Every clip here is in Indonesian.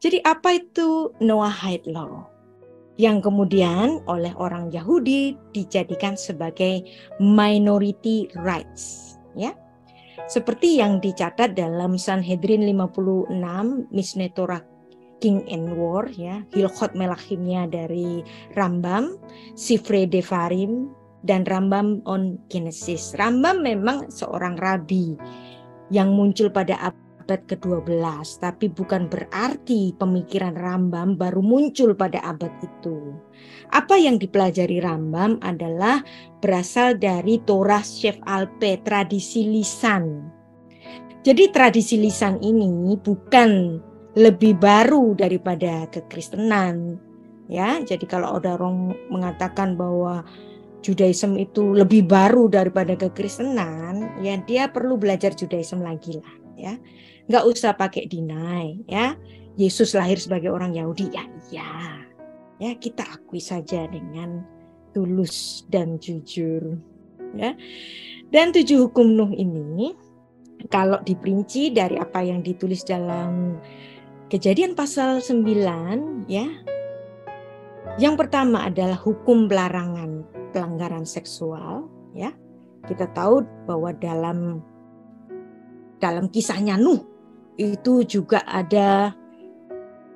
Jadi apa itu Noahide Law? Yang kemudian oleh orang Yahudi dijadikan sebagai minority rights, ya. Seperti yang dicatat dalam Sanhedrin 56 Mishneh Torah King and War ya, Hilchot Melachimnya dari Rambam, Sifre Devarim dan Rambam on Genesis. Rambam memang seorang rabi yang muncul pada abad abad ke-12, tapi bukan berarti pemikiran Rambam baru muncul pada abad itu. Apa yang dipelajari Rambam adalah berasal dari Torah Chef Alpe, tradisi lisan. Jadi tradisi lisan ini bukan lebih baru daripada kekristenan. Ya, jadi kalau ada orang mengatakan bahwa Judaism itu lebih baru daripada kekristenan, ya dia perlu belajar Judaism lagi lah, ya nggak usah pakai deny ya Yesus lahir sebagai orang Yahudi ya iya ya kita akui saja dengan tulus dan jujur ya dan tujuh hukum Nuh ini kalau diperinci dari apa yang ditulis dalam kejadian pasal 9 ya yang pertama adalah hukum pelarangan pelanggaran seksual ya kita tahu bahwa dalam dalam kisahnya Nuh itu juga ada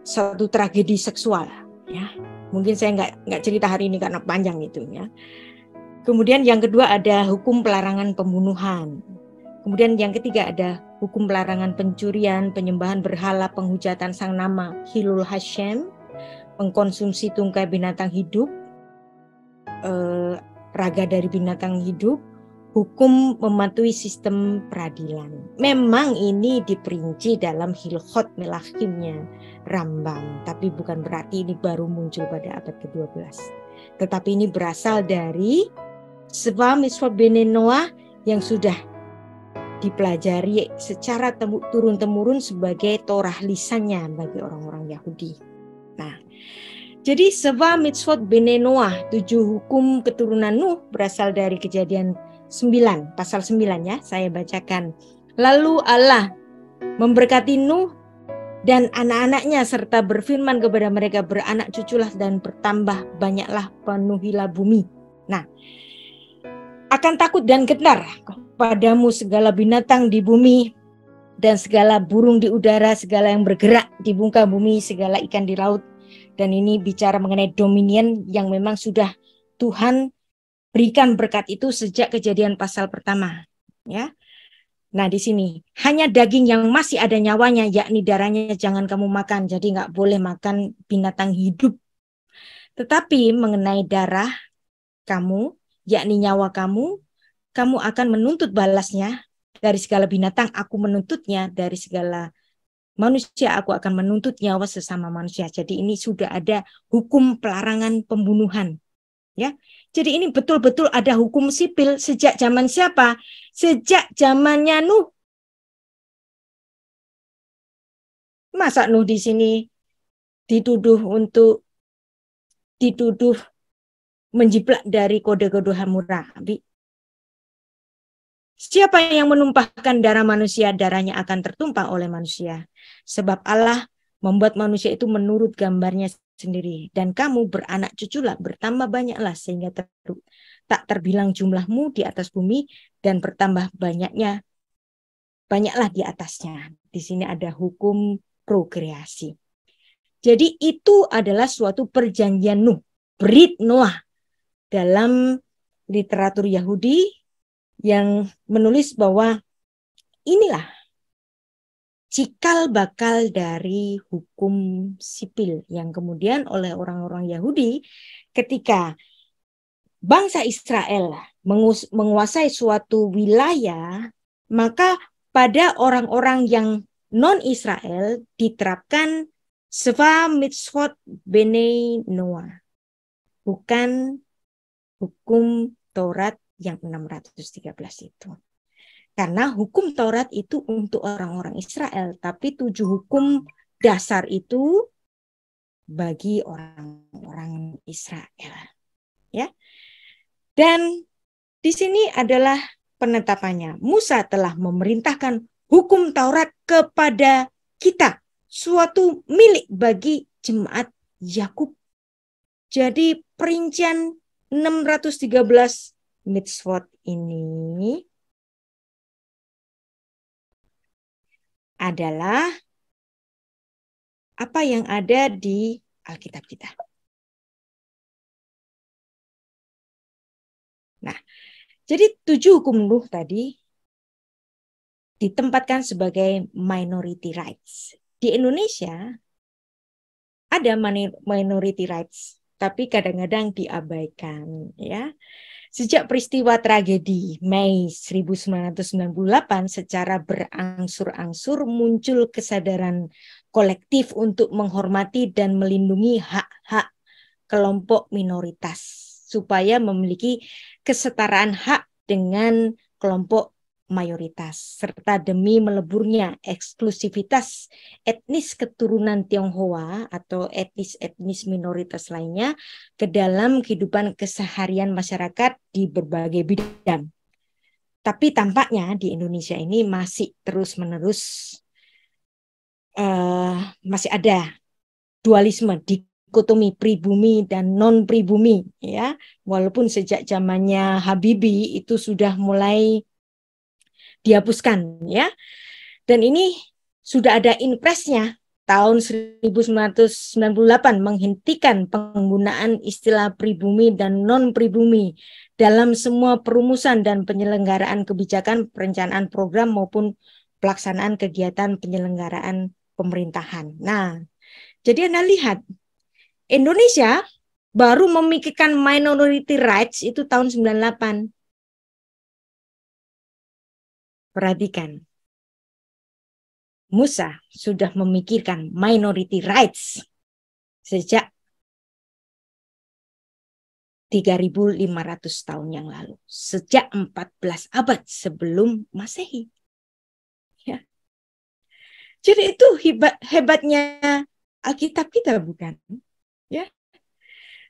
satu tragedi seksual ya mungkin saya nggak nggak cerita hari ini karena panjang itu ya kemudian yang kedua ada hukum pelarangan pembunuhan kemudian yang ketiga ada hukum pelarangan pencurian penyembahan berhala penghujatan sang nama hilul hashem mengkonsumsi tungkai binatang hidup eh, raga dari binatang hidup hukum mematuhi sistem peradilan. Memang ini diperinci dalam Hilkhot melakimnya Rambam, tapi bukan berarti ini baru muncul pada abad ke-12. Tetapi ini berasal dari Seva Miswa Benenoah yang sudah dipelajari secara turun-temurun sebagai Torah lisannya bagi orang-orang Yahudi. Nah, jadi Seva Mitzvot Benenoah, tujuh hukum keturunan Nuh berasal dari kejadian 9, pasal 9 ya, saya bacakan. Lalu Allah memberkati Nuh dan anak-anaknya serta berfirman kepada mereka beranak cuculah dan bertambah banyaklah penuhilah bumi. Nah, akan takut dan gentar padamu segala binatang di bumi dan segala burung di udara, segala yang bergerak di muka bumi, segala ikan di laut. Dan ini bicara mengenai dominion yang memang sudah Tuhan berikan berkat itu sejak kejadian pasal pertama, ya. Nah, di sini hanya daging yang masih ada nyawanya, yakni darahnya, jangan kamu makan. Jadi, nggak boleh makan binatang hidup. Tetapi, mengenai darah kamu, yakni nyawa kamu, kamu akan menuntut balasnya dari segala binatang. Aku menuntutnya dari segala manusia. Aku akan menuntut nyawa sesama manusia. Jadi, ini sudah ada hukum pelarangan pembunuhan, ya. Jadi ini betul-betul ada hukum sipil sejak zaman siapa? Sejak zamannya Nuh. Masa Nuh di sini dituduh untuk dituduh menjiplak dari kode-kode Hammurabi? Siapa yang menumpahkan darah manusia, darahnya akan tertumpah oleh manusia. Sebab Allah membuat manusia itu menurut gambarnya sendiri dan kamu beranak cuculah bertambah banyaklah sehingga ter tak terbilang jumlahmu di atas bumi dan bertambah banyaknya banyaklah di atasnya. Di sini ada hukum prokreasi. Jadi itu adalah suatu perjanjian Nuh, Brit Noah dalam literatur Yahudi yang menulis bahwa inilah cikal bakal dari hukum sipil yang kemudian oleh orang-orang Yahudi ketika bangsa Israel menguasai suatu wilayah, maka pada orang-orang yang non-Israel diterapkan seva mitzvot bene Noah, bukan hukum Taurat yang 613 itu. Karena hukum Taurat itu untuk orang-orang Israel, tapi tujuh hukum dasar itu bagi orang-orang Israel. Ya. Dan di sini adalah penetapannya. Musa telah memerintahkan hukum Taurat kepada kita, suatu milik bagi jemaat Yakub. Jadi perincian 613 mitzvot ini adalah apa yang ada di Alkitab kita. Nah, jadi tujuh hukum Nuh tadi ditempatkan sebagai minority rights. Di Indonesia ada minority rights, tapi kadang-kadang diabaikan ya. Sejak peristiwa tragedi Mei 1998 secara berangsur-angsur muncul kesadaran kolektif untuk menghormati dan melindungi hak-hak kelompok minoritas supaya memiliki kesetaraan hak dengan kelompok mayoritas serta demi meleburnya eksklusivitas etnis keturunan Tionghoa atau etnis-etnis minoritas lainnya ke dalam kehidupan keseharian masyarakat di berbagai bidang. Tapi tampaknya di Indonesia ini masih terus-menerus uh, masih ada dualisme di dikotomi pribumi dan non pribumi ya walaupun sejak zamannya Habibi itu sudah mulai dihapuskan ya. Dan ini sudah ada impresnya tahun 1998 menghentikan penggunaan istilah pribumi dan non pribumi dalam semua perumusan dan penyelenggaraan kebijakan, perencanaan program maupun pelaksanaan kegiatan penyelenggaraan pemerintahan. Nah, jadi Anda lihat Indonesia baru memikirkan minority rights itu tahun 98. Perhatikan. Musa sudah memikirkan minority rights sejak 3.500 tahun yang lalu, sejak 14 abad sebelum Masehi. Ya. Jadi itu hebat hebatnya Alkitab kita bukan? Ya.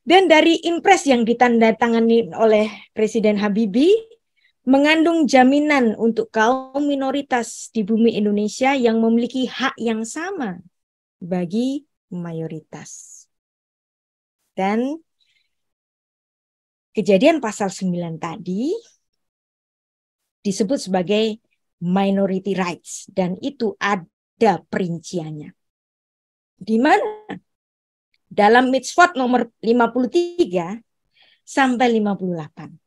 Dan dari impres yang ditandatangani oleh Presiden Habibie mengandung jaminan untuk kaum minoritas di bumi Indonesia yang memiliki hak yang sama bagi mayoritas. Dan kejadian pasal 9 tadi disebut sebagai minority rights dan itu ada perinciannya. Di mana? Dalam mitzvot nomor 53 sampai 58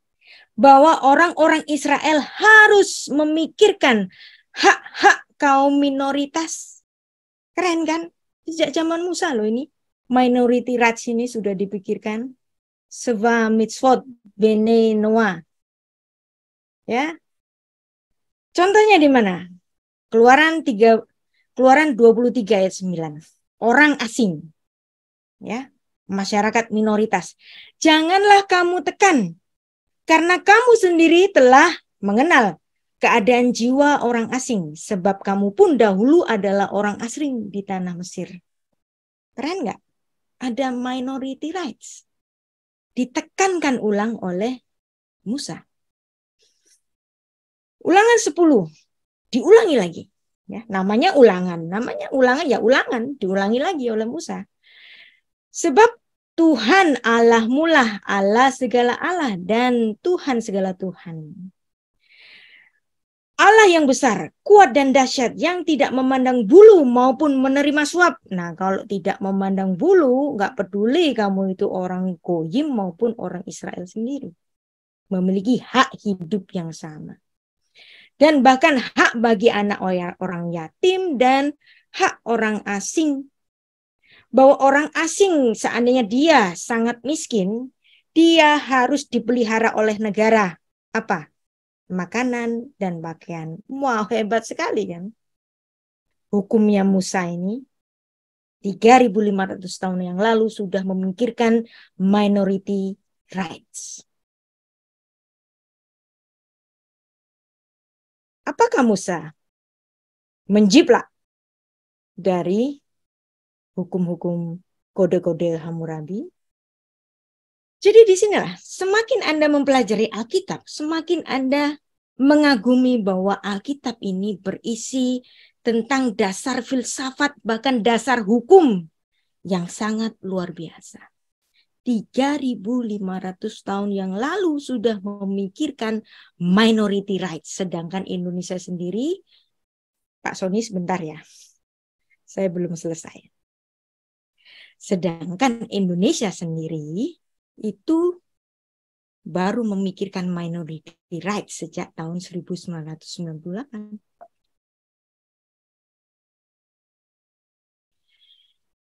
bahwa orang-orang Israel harus memikirkan hak-hak kaum minoritas. Keren kan? Sejak zaman Musa loh ini. Minority rights ini sudah dipikirkan. Seva mitzvot bene Noah, Ya. Contohnya di mana? Keluaran 3 Keluaran 23 ayat 9. Orang asing. Ya, masyarakat minoritas. Janganlah kamu tekan karena kamu sendiri telah mengenal keadaan jiwa orang asing, sebab kamu pun dahulu adalah orang asing di tanah Mesir. Keren nggak? Ada minority rights. Ditekankan ulang oleh Musa. Ulangan 10. Diulangi lagi. Ya, namanya ulangan. Namanya ulangan ya ulangan. Diulangi lagi oleh Musa. Sebab Tuhan Allah mulah Allah segala Allah dan Tuhan segala Tuhan. Allah yang besar, kuat dan dahsyat yang tidak memandang bulu maupun menerima suap. Nah, kalau tidak memandang bulu, nggak peduli kamu itu orang goyim maupun orang Israel sendiri. Memiliki hak hidup yang sama. Dan bahkan hak bagi anak orang yatim dan hak orang asing bahwa orang asing seandainya dia sangat miskin, dia harus dipelihara oleh negara. Apa? Makanan dan pakaian. Wow, hebat sekali kan? Hukumnya Musa ini 3.500 tahun yang lalu sudah memikirkan minority rights. Apakah Musa menjiplak dari hukum-hukum kode-kode Hammurabi. Jadi di sinilah, semakin Anda mempelajari Alkitab, semakin Anda mengagumi bahwa Alkitab ini berisi tentang dasar filsafat, bahkan dasar hukum yang sangat luar biasa. 3.500 tahun yang lalu sudah memikirkan minority rights. Sedangkan Indonesia sendiri, Pak Soni sebentar ya, saya belum selesai. Sedangkan Indonesia sendiri itu baru memikirkan minority rights sejak tahun 1998.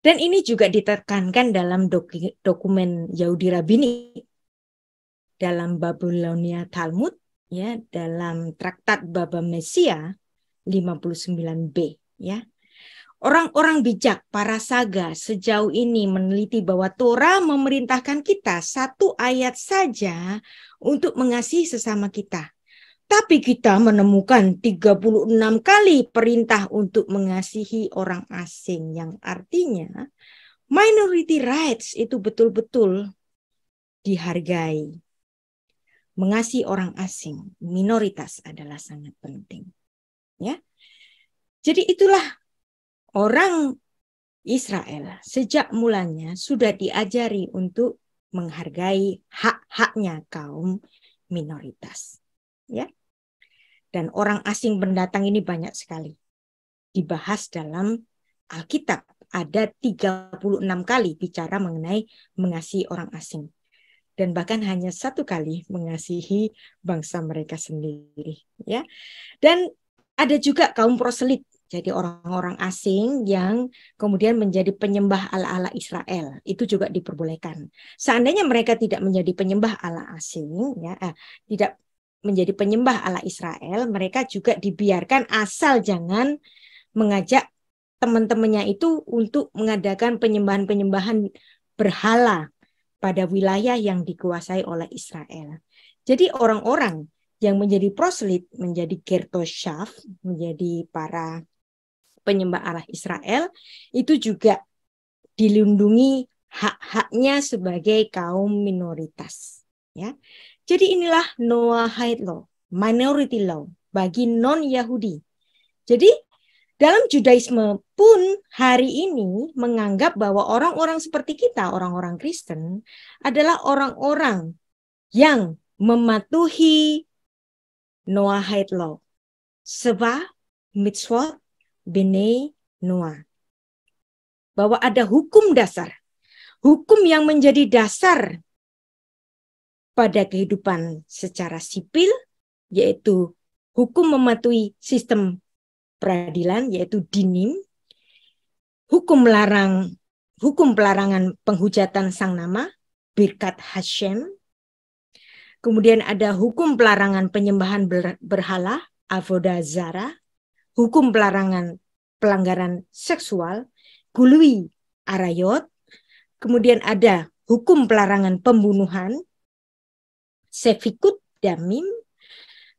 Dan ini juga ditekankan dalam dokumen Yahudi Rabini, dalam Babylonia Talmud, ya, dalam Traktat Baba Mesia 59b, ya. Orang-orang bijak, para saga sejauh ini meneliti bahwa Torah memerintahkan kita satu ayat saja untuk mengasihi sesama kita. Tapi kita menemukan 36 kali perintah untuk mengasihi orang asing yang artinya minority rights itu betul-betul dihargai. Mengasihi orang asing, minoritas adalah sangat penting. Ya. Jadi itulah orang Israel sejak mulanya sudah diajari untuk menghargai hak-haknya kaum minoritas. Ya. Dan orang asing pendatang ini banyak sekali. Dibahas dalam Alkitab ada 36 kali bicara mengenai mengasihi orang asing. Dan bahkan hanya satu kali mengasihi bangsa mereka sendiri. ya Dan ada juga kaum proselit jadi orang-orang asing yang kemudian menjadi penyembah ala-ala Israel itu juga diperbolehkan. Seandainya mereka tidak menjadi penyembah ala asing, ya eh, tidak menjadi penyembah ala Israel, mereka juga dibiarkan asal jangan mengajak teman-temannya itu untuk mengadakan penyembahan-penyembahan berhala pada wilayah yang dikuasai oleh Israel. Jadi orang-orang yang menjadi proselit, menjadi gertoshaf, menjadi para penyembah Allah Israel itu juga dilindungi hak-haknya sebagai kaum minoritas ya. Jadi inilah Noahide law, minority law bagi non Yahudi. Jadi dalam Judaisme pun hari ini menganggap bahwa orang-orang seperti kita, orang-orang Kristen adalah orang-orang yang mematuhi Noahide law, sebab mitzvot Bene Noah. Bahwa ada hukum dasar. Hukum yang menjadi dasar pada kehidupan secara sipil, yaitu hukum mematuhi sistem peradilan, yaitu dinim, hukum larang hukum pelarangan penghujatan sang nama, birkat Hashem. Kemudian ada hukum pelarangan penyembahan berhala, avoda zara hukum pelarangan pelanggaran seksual, gului arayot, kemudian ada hukum pelarangan pembunuhan, sefikut damim,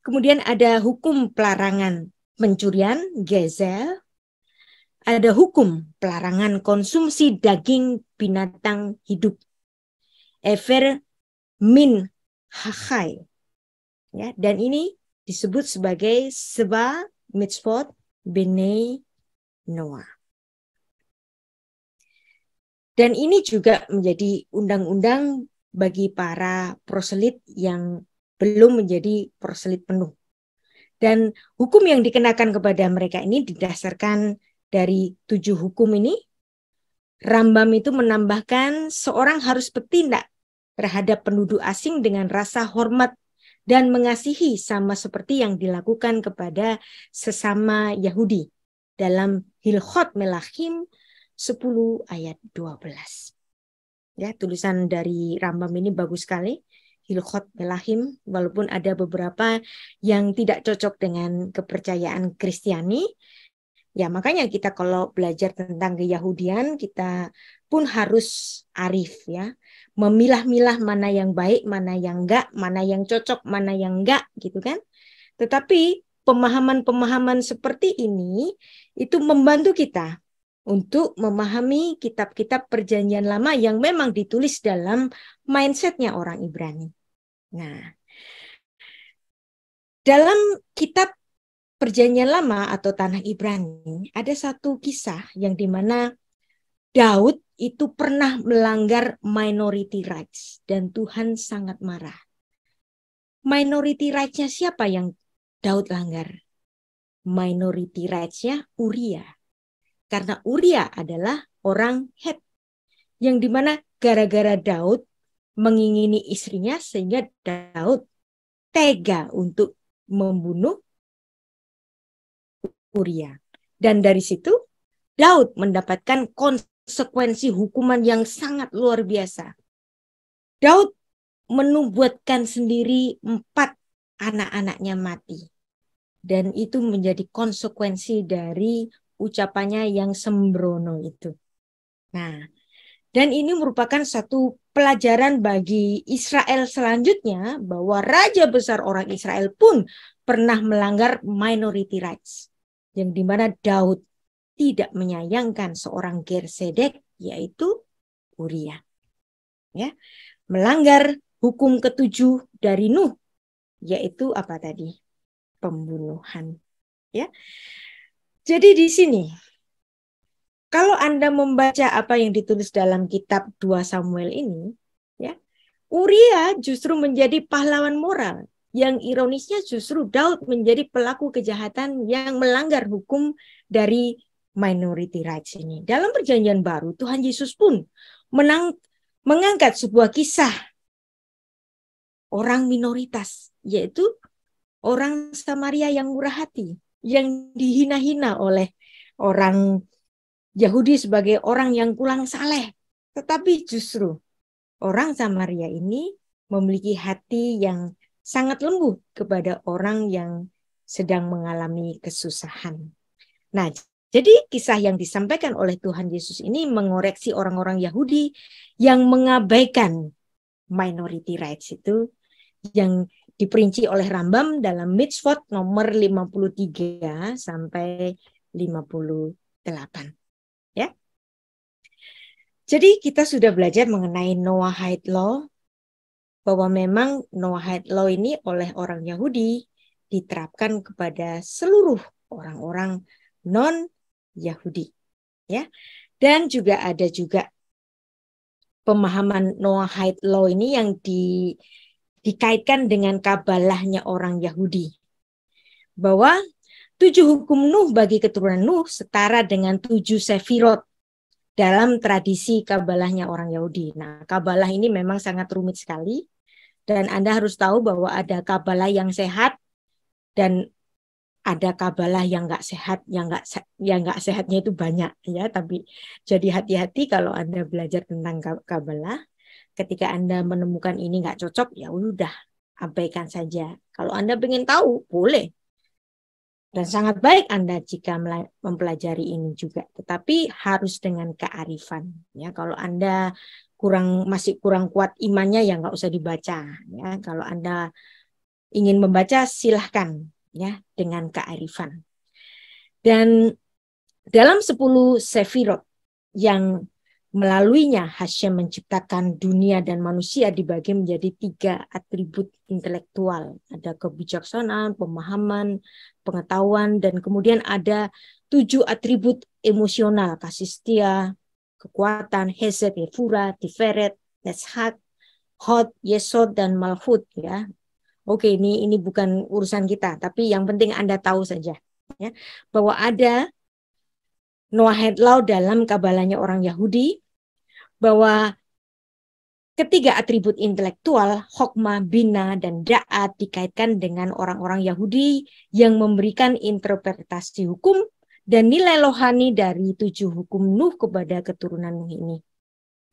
kemudian ada hukum pelarangan pencurian, gezel, ada hukum pelarangan konsumsi daging binatang hidup, ever min hahai. Ya, dan ini disebut sebagai sebab mitzvot Bnei Noah. Dan ini juga menjadi undang-undang bagi para proselit yang belum menjadi proselit penuh. Dan hukum yang dikenakan kepada mereka ini didasarkan dari tujuh hukum ini. Rambam itu menambahkan seorang harus bertindak terhadap penduduk asing dengan rasa hormat dan mengasihi sama seperti yang dilakukan kepada sesama Yahudi dalam Hilchot Melahim 10 ayat 12. Ya, tulisan dari Rambam ini bagus sekali. Hilchot Melahim, walaupun ada beberapa yang tidak cocok dengan kepercayaan Kristiani, Ya, makanya kita kalau belajar tentang keyahudian, kita pun harus arif ya memilah-milah mana yang baik, mana yang enggak, mana yang cocok, mana yang enggak gitu kan. Tetapi pemahaman-pemahaman seperti ini itu membantu kita untuk memahami kitab-kitab perjanjian lama yang memang ditulis dalam mindsetnya orang Ibrani. Nah, dalam kitab perjanjian lama atau tanah Ibrani ada satu kisah yang dimana Daud itu pernah melanggar minority rights dan Tuhan sangat marah. Minority rights-nya siapa yang Daud langgar? Minority rights-nya Uria. Karena Uria adalah orang head. Yang dimana gara-gara Daud mengingini istrinya sehingga Daud tega untuk membunuh Uria. Dan dari situ Daud mendapatkan konsep konsekuensi hukuman yang sangat luar biasa. Daud menubuatkan sendiri empat anak-anaknya mati. Dan itu menjadi konsekuensi dari ucapannya yang sembrono itu. Nah, dan ini merupakan satu pelajaran bagi Israel selanjutnya bahwa raja besar orang Israel pun pernah melanggar minority rights yang dimana Daud tidak menyayangkan seorang Gersedek yaitu Uria. Ya, melanggar hukum ketujuh dari Nuh yaitu apa tadi? pembunuhan. Ya. Jadi di sini kalau Anda membaca apa yang ditulis dalam kitab 2 Samuel ini, ya, Uria justru menjadi pahlawan moral. Yang ironisnya justru Daud menjadi pelaku kejahatan yang melanggar hukum dari minority rights ini. Dalam perjanjian baru, Tuhan Yesus pun menang, mengangkat sebuah kisah orang minoritas, yaitu orang Samaria yang murah hati, yang dihina-hina oleh orang Yahudi sebagai orang yang kurang saleh. Tetapi justru orang Samaria ini memiliki hati yang sangat lembut kepada orang yang sedang mengalami kesusahan. Nah, jadi kisah yang disampaikan oleh Tuhan Yesus ini mengoreksi orang-orang Yahudi yang mengabaikan minority rights itu yang diperinci oleh Rambam dalam Mitzvot nomor 53 sampai 58. Ya. Jadi kita sudah belajar mengenai Noahide Law bahwa memang Noahide Law ini oleh orang Yahudi diterapkan kepada seluruh orang-orang non Yahudi. Ya. Dan juga ada juga pemahaman Noahide law ini yang di, dikaitkan dengan kabalahnya orang Yahudi. Bahwa tujuh hukum Nuh bagi keturunan Nuh setara dengan tujuh sefirot dalam tradisi kabalahnya orang Yahudi. Nah, kabalah ini memang sangat rumit sekali dan Anda harus tahu bahwa ada kabalah yang sehat dan ada kabalah yang nggak sehat, yang nggak yang nggak sehatnya itu banyak ya. Tapi jadi hati-hati kalau anda belajar tentang kabalah, ketika anda menemukan ini nggak cocok ya udah abaikan saja. Kalau anda ingin tahu boleh dan sangat baik anda jika mempelajari ini juga. Tetapi harus dengan kearifan ya. Kalau anda kurang masih kurang kuat imannya ya nggak usah dibaca ya. Kalau anda ingin membaca silahkan ya dengan kearifan. Dan dalam 10 sefirot yang melaluinya Hashem menciptakan dunia dan manusia dibagi menjadi tiga atribut intelektual. Ada kebijaksanaan, pemahaman, pengetahuan, dan kemudian ada tujuh atribut emosional, kasih setia, kekuatan, hezet, nefura, tiferet, teshat hot, yesod, dan malhut. Ya oke ini ini bukan urusan kita, tapi yang penting Anda tahu saja ya bahwa ada Noah law dalam kabalanya orang Yahudi bahwa ketiga atribut intelektual Hokma, Bina, dan Da'at dikaitkan dengan orang-orang Yahudi yang memberikan interpretasi hukum dan nilai lohani dari tujuh hukum Nuh kepada keturunan Nuh ini.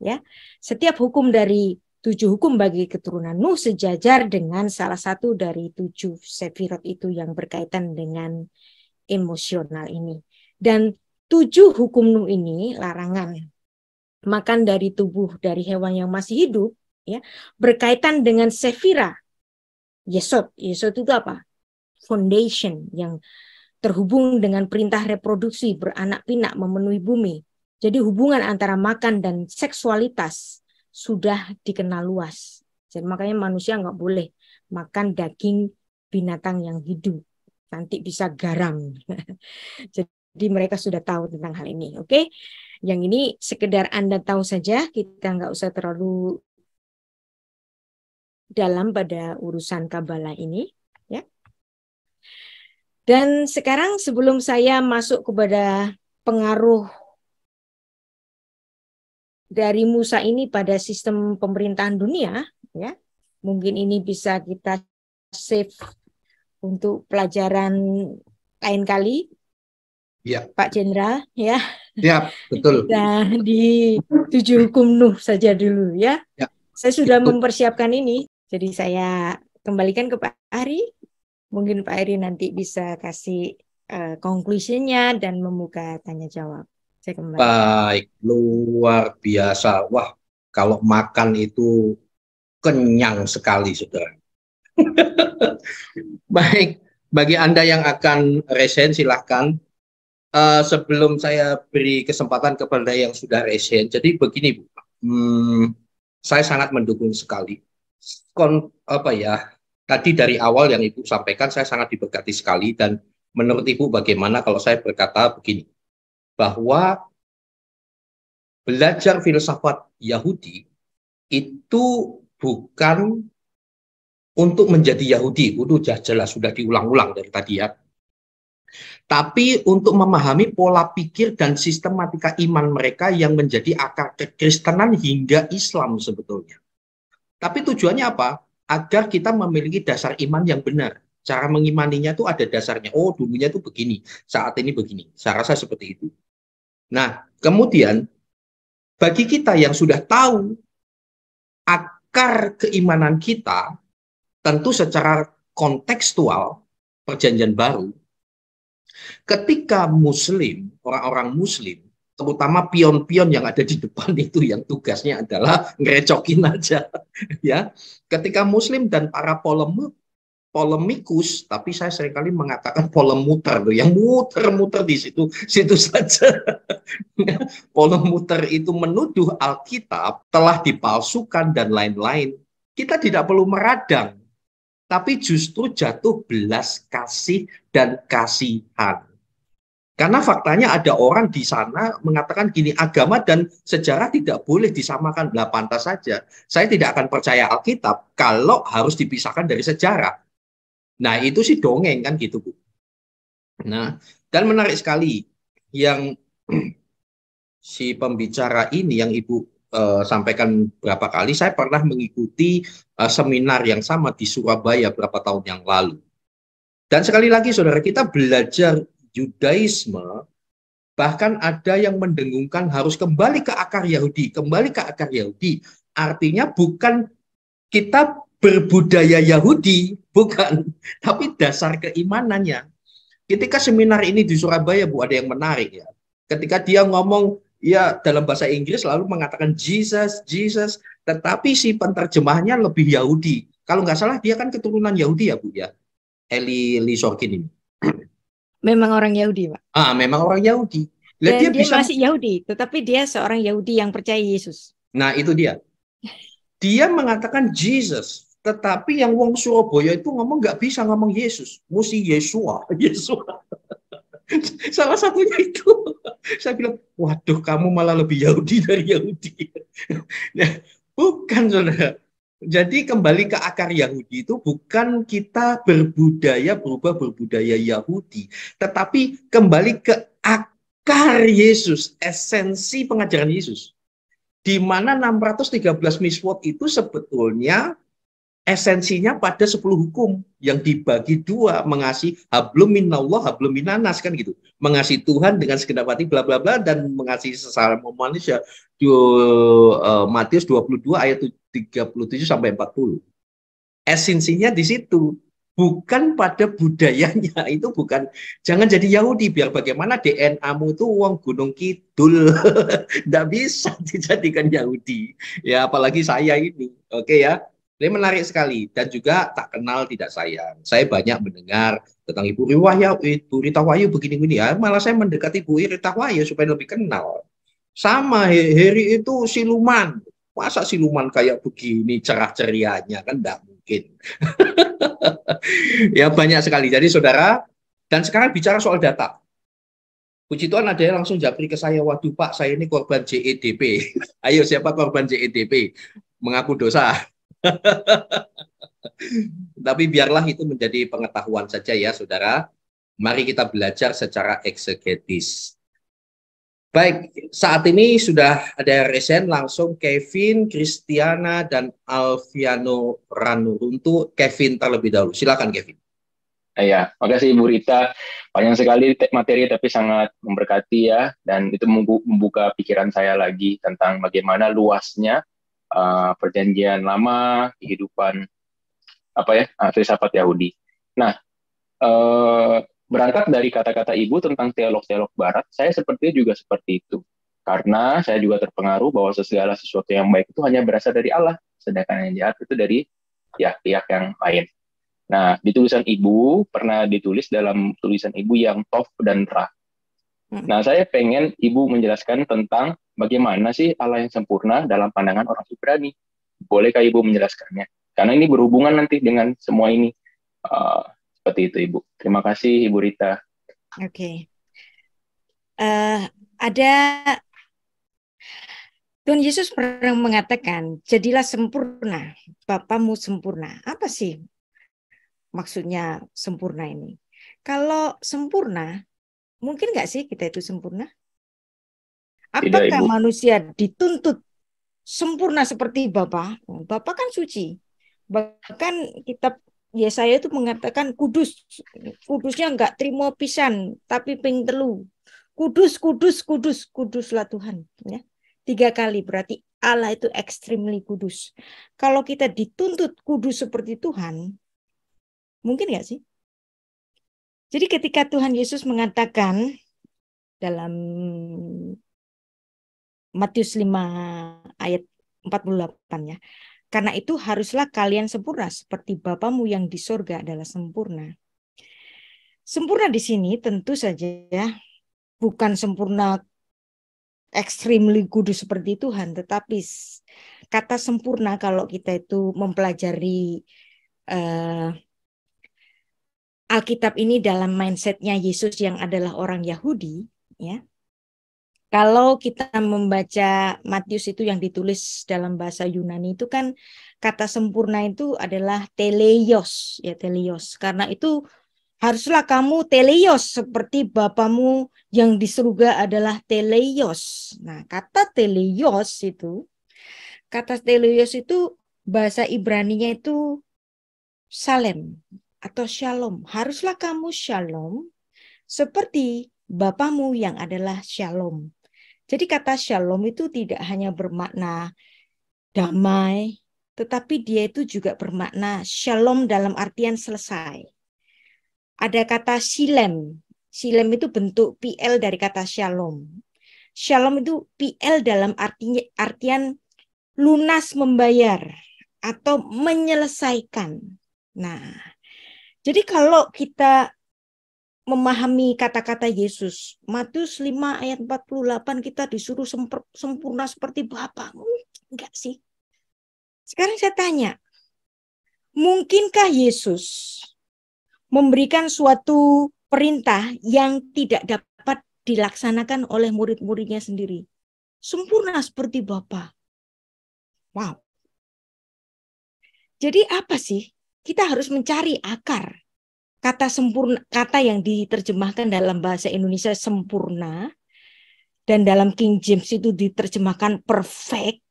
Ya, setiap hukum dari tujuh hukum bagi keturunan Nuh sejajar dengan salah satu dari tujuh sefirot itu yang berkaitan dengan emosional ini. Dan tujuh hukum Nuh ini larangan makan dari tubuh dari hewan yang masih hidup ya berkaitan dengan sefira yesod yesod itu apa foundation yang terhubung dengan perintah reproduksi beranak pinak memenuhi bumi jadi hubungan antara makan dan seksualitas sudah dikenal luas. Jadi makanya manusia nggak boleh makan daging binatang yang hidup. Nanti bisa garam. Jadi mereka sudah tahu tentang hal ini. Oke, okay? yang ini sekedar Anda tahu saja, kita nggak usah terlalu dalam pada urusan Kabbalah ini. ya. Dan sekarang sebelum saya masuk kepada pengaruh dari Musa ini pada sistem pemerintahan dunia, ya mungkin ini bisa kita save untuk pelajaran lain kali. Ya. Pak Jenderal, ya. Ya, betul. Nah, di tujuh hukum Nuh saja dulu ya. ya. Saya sudah betul. mempersiapkan ini, jadi saya kembalikan ke Pak Ari. Mungkin Pak Ari nanti bisa kasih uh, conclusionnya dan membuka tanya jawab. Cek Baik, luar biasa. Wah, kalau makan itu kenyang sekali, saudara. Baik, bagi Anda yang akan resen, silahkan. Uh, sebelum saya beri kesempatan kepada yang sudah resen, jadi begini, Bu. Hmm, saya sangat mendukung sekali. Kon, apa ya, tadi dari awal yang Ibu sampaikan, saya sangat diberkati sekali. Dan menurut Ibu bagaimana kalau saya berkata begini, bahwa belajar filsafat Yahudi itu bukan untuk menjadi Yahudi, itu jelas sudah diulang-ulang dari tadi ya. Tapi untuk memahami pola pikir dan sistematika iman mereka yang menjadi akar kekristenan hingga Islam sebetulnya. Tapi tujuannya apa? Agar kita memiliki dasar iman yang benar cara mengimaninya itu ada dasarnya. Oh, dulunya itu begini, saat ini begini. Saya rasa seperti itu. Nah, kemudian bagi kita yang sudah tahu akar keimanan kita, tentu secara kontekstual perjanjian baru, ketika muslim, orang-orang muslim, terutama pion-pion yang ada di depan itu yang tugasnya adalah ngerecokin aja ya ketika muslim dan para polemik polemikus, tapi saya seringkali mengatakan polemuter loh yang muter-muter di situ, situ saja. polemuter itu menuduh Alkitab telah dipalsukan dan lain-lain. Kita tidak perlu meradang, tapi justru jatuh belas kasih dan kasihan. Karena faktanya ada orang di sana mengatakan gini, agama dan sejarah tidak boleh disamakan. Lah pantas saja. Saya tidak akan percaya Alkitab kalau harus dipisahkan dari sejarah. Nah, itu sih dongeng kan gitu, Bu. Nah, dan menarik sekali yang si pembicara ini yang Ibu uh, sampaikan berapa kali, saya pernah mengikuti uh, seminar yang sama di Surabaya berapa tahun yang lalu. Dan sekali lagi Saudara, kita belajar Yudaisme bahkan ada yang mendengungkan harus kembali ke akar Yahudi, kembali ke akar Yahudi. Artinya bukan kita berbudaya Yahudi, Bukan, tapi dasar keimanannya. Ketika seminar ini di Surabaya, Bu, ada yang menarik ya. Ketika dia ngomong, ya dalam bahasa Inggris lalu mengatakan Jesus, Jesus, tetapi si penterjemahnya lebih Yahudi. Kalau nggak salah, dia kan keturunan Yahudi ya, Bu, ya. Eli Lisorkin ini. Memang orang Yahudi, Pak. Ah, memang orang Yahudi. Dan dia, dia bisa... masih Yahudi, tetapi dia seorang Yahudi yang percaya Yesus. Nah, itu dia. Dia mengatakan Jesus, tetapi yang wong Surabaya itu ngomong nggak bisa ngomong Yesus, mesti Yesua, Yesua. Salah satunya itu. Saya bilang, waduh kamu malah lebih Yahudi dari Yahudi. nah, bukan saudara. Jadi kembali ke akar Yahudi itu bukan kita berbudaya berubah berbudaya Yahudi, tetapi kembali ke akar Yesus, esensi pengajaran Yesus. Di mana 613 miswot itu sebetulnya esensinya pada 10 hukum yang dibagi dua mengasihi hablum minallah hablum minanas kan gitu mengasihi Tuhan dengan segenap hati bla bla bla dan mengasihi sesama manusia di uh, eh, Matius 22 ayat 37 sampai 40 esensinya di situ bukan pada budayanya itu bukan jangan jadi Yahudi biar bagaimana DNA-mu itu uang Gunung Kidul tidak bisa dijadikan Yahudi ya apalagi saya ini oke okay, ya ini menarik sekali dan juga tak kenal tidak sayang. Saya banyak mendengar tentang Ibu Riwaya, Ibu Rita Wahyu begini-begini ya. Malah saya mendekati Ibu Rita Wahyu supaya lebih kenal. Sama Heri itu siluman. Masa siluman kayak begini cerah cerianya kan tidak mungkin. ya banyak sekali. Jadi saudara dan sekarang bicara soal data. Puji Tuhan ada yang langsung japri ke saya, waduh Pak, saya ini korban JEDP. Ayo siapa korban JEDP? Mengaku dosa. Tapi biarlah itu menjadi pengetahuan saja ya saudara. Mari kita belajar secara eksegetis. Baik, saat ini sudah ada resen langsung Kevin, Kristiana, dan Alfiano Ranuruntu. Kevin terlebih dahulu. Silakan Kevin. Iya, oke makasih Bu Rita. Panjang sekali materi tapi sangat memberkati ya dan itu membuka pikiran saya lagi tentang bagaimana luasnya uh, perjanjian lama, kehidupan apa ya eh, filsafat Yahudi. Nah, uh, berangkat dari kata-kata ibu tentang teolog-teolog Barat, saya sepertinya juga seperti itu. Karena saya juga terpengaruh bahwa segala sesuatu yang baik itu hanya berasal dari Allah, sedangkan yang jahat itu dari pihak-pihak yang lain. Nah, di tulisan ibu pernah ditulis dalam tulisan ibu yang Tof dan Ra. Hmm. Nah, saya pengen Ibu menjelaskan tentang bagaimana sih Allah yang sempurna dalam pandangan orang Ibrani. Bolehkah Ibu menjelaskannya? Karena ini berhubungan nanti dengan semua ini. Uh, seperti itu, Ibu. Terima kasih, Ibu Rita. Oke. Okay. Uh, eh, ada Tuhan Yesus pernah mengatakan, jadilah sempurna, Bapamu sempurna. Apa sih maksudnya sempurna ini? Kalau sempurna, Mungkin nggak sih kita itu sempurna? Apakah Tidak, manusia dituntut sempurna seperti Bapak? Oh, Bapak kan suci. Bahkan kitab Yesaya ya itu mengatakan kudus. Kudusnya nggak terima pisan, tapi ping telu. Kudus, kudus, kudus, kuduslah Tuhan. Ya. Tiga kali berarti Allah itu extremely kudus. Kalau kita dituntut kudus seperti Tuhan, mungkin nggak sih? Jadi ketika Tuhan Yesus mengatakan dalam Matius 5 ayat 48 ya. Karena itu haruslah kalian sempurna seperti Bapamu yang di sorga adalah sempurna. Sempurna di sini tentu saja ya, bukan sempurna extremely kudus seperti Tuhan, tetapi kata sempurna kalau kita itu mempelajari uh, Alkitab ini dalam mindsetnya Yesus yang adalah orang Yahudi, ya. Kalau kita membaca Matius itu yang ditulis dalam bahasa Yunani itu kan kata sempurna itu adalah teleios, ya teleios. Karena itu haruslah kamu teleios seperti bapamu yang di surga adalah teleios. Nah, kata teleios itu kata teleios itu bahasa Ibrani-nya itu Salem atau shalom. Haruslah kamu shalom seperti Bapamu yang adalah shalom. Jadi kata shalom itu tidak hanya bermakna damai, tetapi dia itu juga bermakna shalom dalam artian selesai. Ada kata silem. Silem itu bentuk PL dari kata shalom. Shalom itu PL dalam artinya artian lunas membayar atau menyelesaikan. Nah, jadi kalau kita memahami kata-kata Yesus, Matius 5 ayat 48 kita disuruh sempurna seperti Bapa. Enggak sih. Sekarang saya tanya, mungkinkah Yesus memberikan suatu perintah yang tidak dapat dilaksanakan oleh murid-muridnya sendiri? Sempurna seperti Bapa. Wow. Jadi apa sih kita harus mencari akar kata sempurna kata yang diterjemahkan dalam bahasa Indonesia sempurna dan dalam King James itu diterjemahkan perfect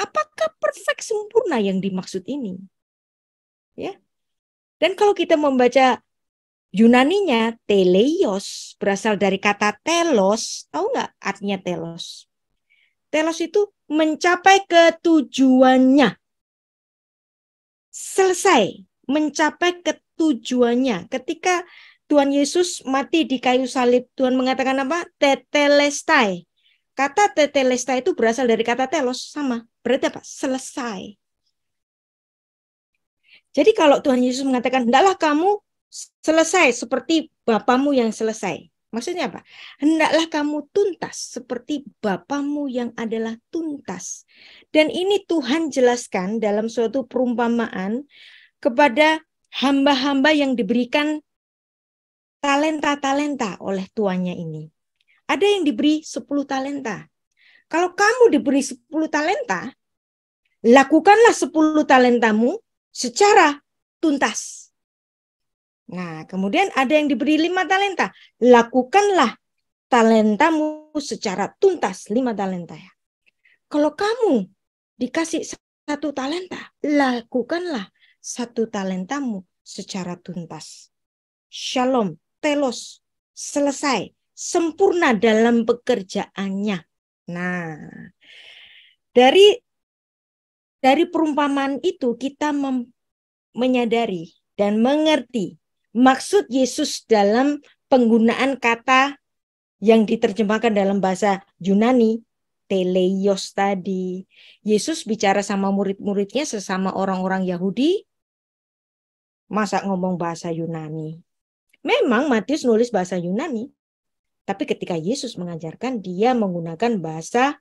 apakah perfect sempurna yang dimaksud ini ya dan kalau kita membaca Yunaninya teleios berasal dari kata telos tahu nggak artinya telos telos itu mencapai ketujuannya selesai mencapai ketujuannya. Ketika Tuhan Yesus mati di kayu salib, Tuhan mengatakan apa? Tetelestai. Kata tetelestai itu berasal dari kata telos, sama. Berarti apa? Selesai. Jadi kalau Tuhan Yesus mengatakan, hendaklah kamu selesai seperti Bapamu yang selesai. Maksudnya apa? Hendaklah kamu tuntas seperti Bapamu yang adalah tuntas. Dan ini Tuhan jelaskan dalam suatu perumpamaan kepada hamba-hamba yang diberikan talenta-talenta oleh tuannya ini. Ada yang diberi 10 talenta. Kalau kamu diberi 10 talenta, lakukanlah 10 talentamu secara tuntas. Nah, kemudian ada yang diberi 5 talenta. Lakukanlah talentamu secara tuntas 5 talenta ya. Kalau kamu dikasih satu talenta, lakukanlah satu talentamu secara tuntas. Shalom, telos, selesai, sempurna dalam pekerjaannya. Nah, dari dari perumpamaan itu kita mem, menyadari dan mengerti maksud Yesus dalam penggunaan kata yang diterjemahkan dalam bahasa Yunani teleios tadi. Yesus bicara sama murid-muridnya sesama orang-orang Yahudi Masa ngomong bahasa Yunani? Memang Matius nulis bahasa Yunani, tapi ketika Yesus mengajarkan, dia menggunakan bahasa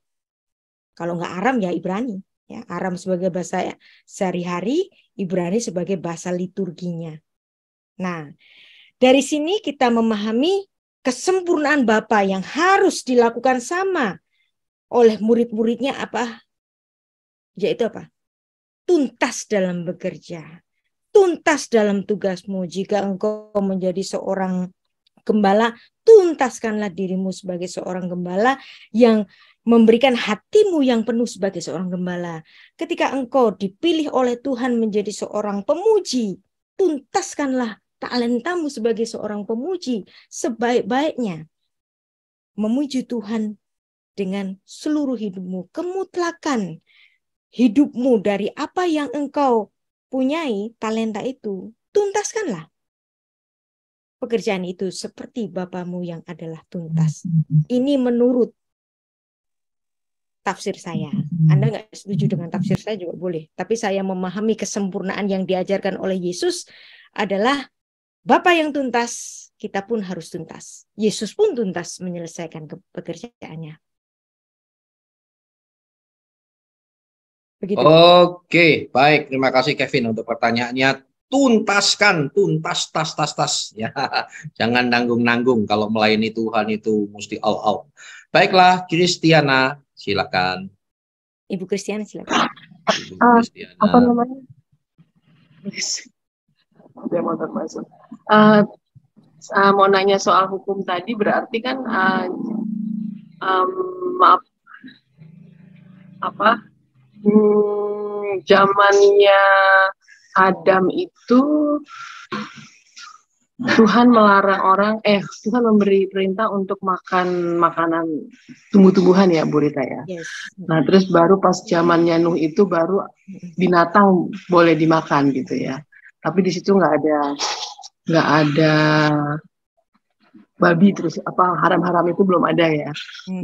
kalau nggak Aram ya Ibrani. Ya, Aram sebagai bahasa sehari-hari, Ibrani sebagai bahasa liturginya. Nah, dari sini kita memahami kesempurnaan Bapa yang harus dilakukan sama oleh murid-muridnya apa? Yaitu apa? Tuntas dalam bekerja tuntas dalam tugasmu. Jika engkau menjadi seorang gembala, tuntaskanlah dirimu sebagai seorang gembala yang memberikan hatimu yang penuh sebagai seorang gembala. Ketika engkau dipilih oleh Tuhan menjadi seorang pemuji, tuntaskanlah talentamu sebagai seorang pemuji sebaik-baiknya. Memuji Tuhan dengan seluruh hidupmu, kemutlakan hidupmu dari apa yang engkau punyai talenta itu, tuntaskanlah pekerjaan itu seperti bapamu yang adalah tuntas. Ini menurut tafsir saya. Anda nggak setuju dengan tafsir saya juga boleh. Tapi saya memahami kesempurnaan yang diajarkan oleh Yesus adalah Bapak yang tuntas, kita pun harus tuntas. Yesus pun tuntas menyelesaikan pekerjaannya. Begitu. Oke, baik. Terima kasih Kevin untuk pertanyaannya. Tuntaskan, tuntas, tas, tas, tas. Ya, jangan nanggung-nanggung. Kalau melayani Tuhan itu mesti all out. Baiklah, Kristiana, silakan. Ibu Kristiana, silakan. Ibu ah, Kristiana. Uh, apa namanya? Dia motor masuk. Uh, ah, uh, ah, mau nanya soal hukum tadi, berarti kan uh, um, maaf apa Hmm, zamannya Adam itu Tuhan melarang orang eh Tuhan memberi perintah untuk makan makanan tumbuh-tumbuhan ya Bu Rita ya. Yes. Nah, terus baru pas zamannya Nuh itu baru binatang boleh dimakan gitu ya. Tapi di situ nggak ada nggak ada babi terus apa haram-haram itu belum ada ya. Hmm.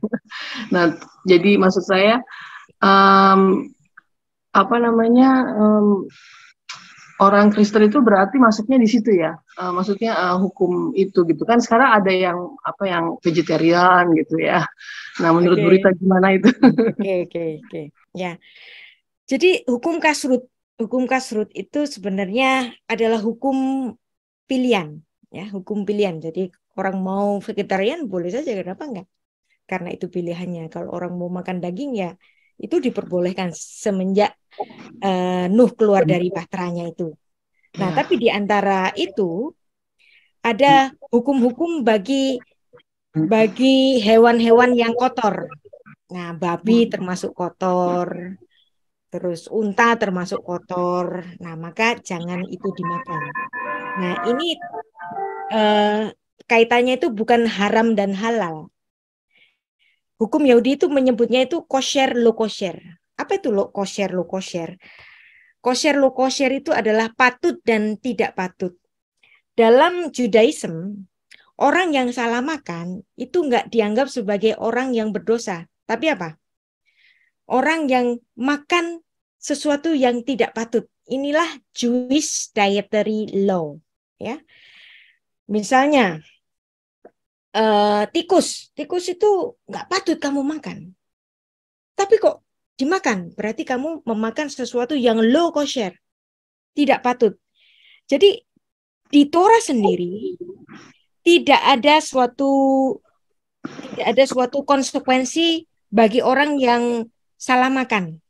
nah, jadi maksud saya um, apa namanya um, orang Kristen itu berarti masuknya di situ ya, uh, maksudnya uh, hukum itu gitu kan sekarang ada yang apa yang vegetarian gitu ya. Nah menurut okay. berita gimana itu? Oke oke oke ya. Jadi hukum kasrut hukum kasrut itu sebenarnya adalah hukum pilihan ya hukum pilihan. Jadi orang mau vegetarian boleh saja kenapa enggak? Karena itu pilihannya. Kalau orang mau makan daging ya itu diperbolehkan semenjak uh, Nuh keluar dari bahteranya itu. Nah, tapi di antara itu ada hmm. hukum-hukum bagi hmm. bagi hewan-hewan yang kotor. Nah, babi hmm. termasuk kotor, terus unta termasuk kotor. Nah, maka jangan itu dimakan. Nah, ini uh, kaitannya itu bukan haram dan halal, hukum Yahudi itu menyebutnya itu kosher lo kosher. Apa itu lo kosher lo kosher? Kosher lo kosher itu adalah patut dan tidak patut. Dalam Judaism, orang yang salah makan itu nggak dianggap sebagai orang yang berdosa. Tapi apa? Orang yang makan sesuatu yang tidak patut. Inilah Jewish dietary law. Ya, misalnya Eh, tikus, tikus itu nggak patut kamu makan. Tapi kok dimakan? Berarti kamu memakan sesuatu yang low kosher, tidak patut. Jadi di Torah sendiri tidak ada suatu tidak ada suatu konsekuensi bagi orang yang salah makan.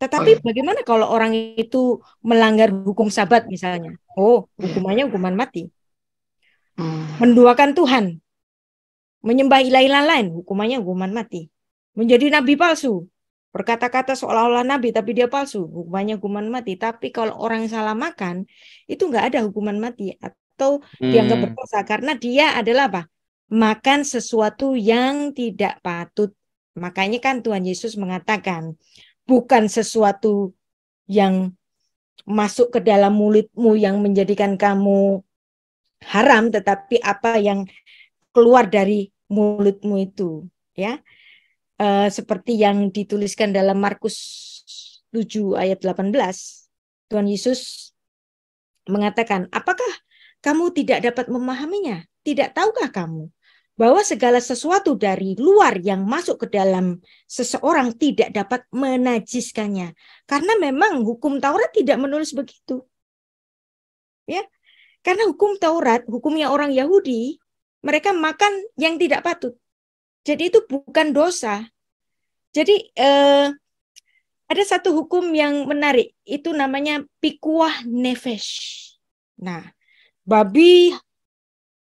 Tetapi bagaimana kalau orang itu melanggar hukum sabat misalnya? Oh, hukumannya hukuman mati. Hmm. Menduakan Tuhan. Menyembah ilah-ilah lain, hukumannya hukuman mati. Menjadi nabi palsu, berkata-kata seolah-olah nabi tapi dia palsu, hukumannya hukuman mati. Tapi kalau orang salah makan, itu nggak ada hukuman mati atau hmm. dianggap berdosa karena dia adalah apa? Makan sesuatu yang tidak patut. Makanya kan Tuhan Yesus mengatakan, bukan sesuatu yang masuk ke dalam mulutmu yang menjadikan kamu haram, tetapi apa yang keluar dari mulutmu itu ya e, seperti yang dituliskan dalam Markus 7 ayat 18 Tuhan Yesus mengatakan apakah kamu tidak dapat memahaminya tidak tahukah kamu bahwa segala sesuatu dari luar yang masuk ke dalam seseorang tidak dapat menajiskannya karena memang hukum Taurat tidak menulis begitu ya karena hukum Taurat hukumnya orang Yahudi mereka makan yang tidak patut. Jadi itu bukan dosa. Jadi eh, ada satu hukum yang menarik, itu namanya pikuah nefesh. Nah, babi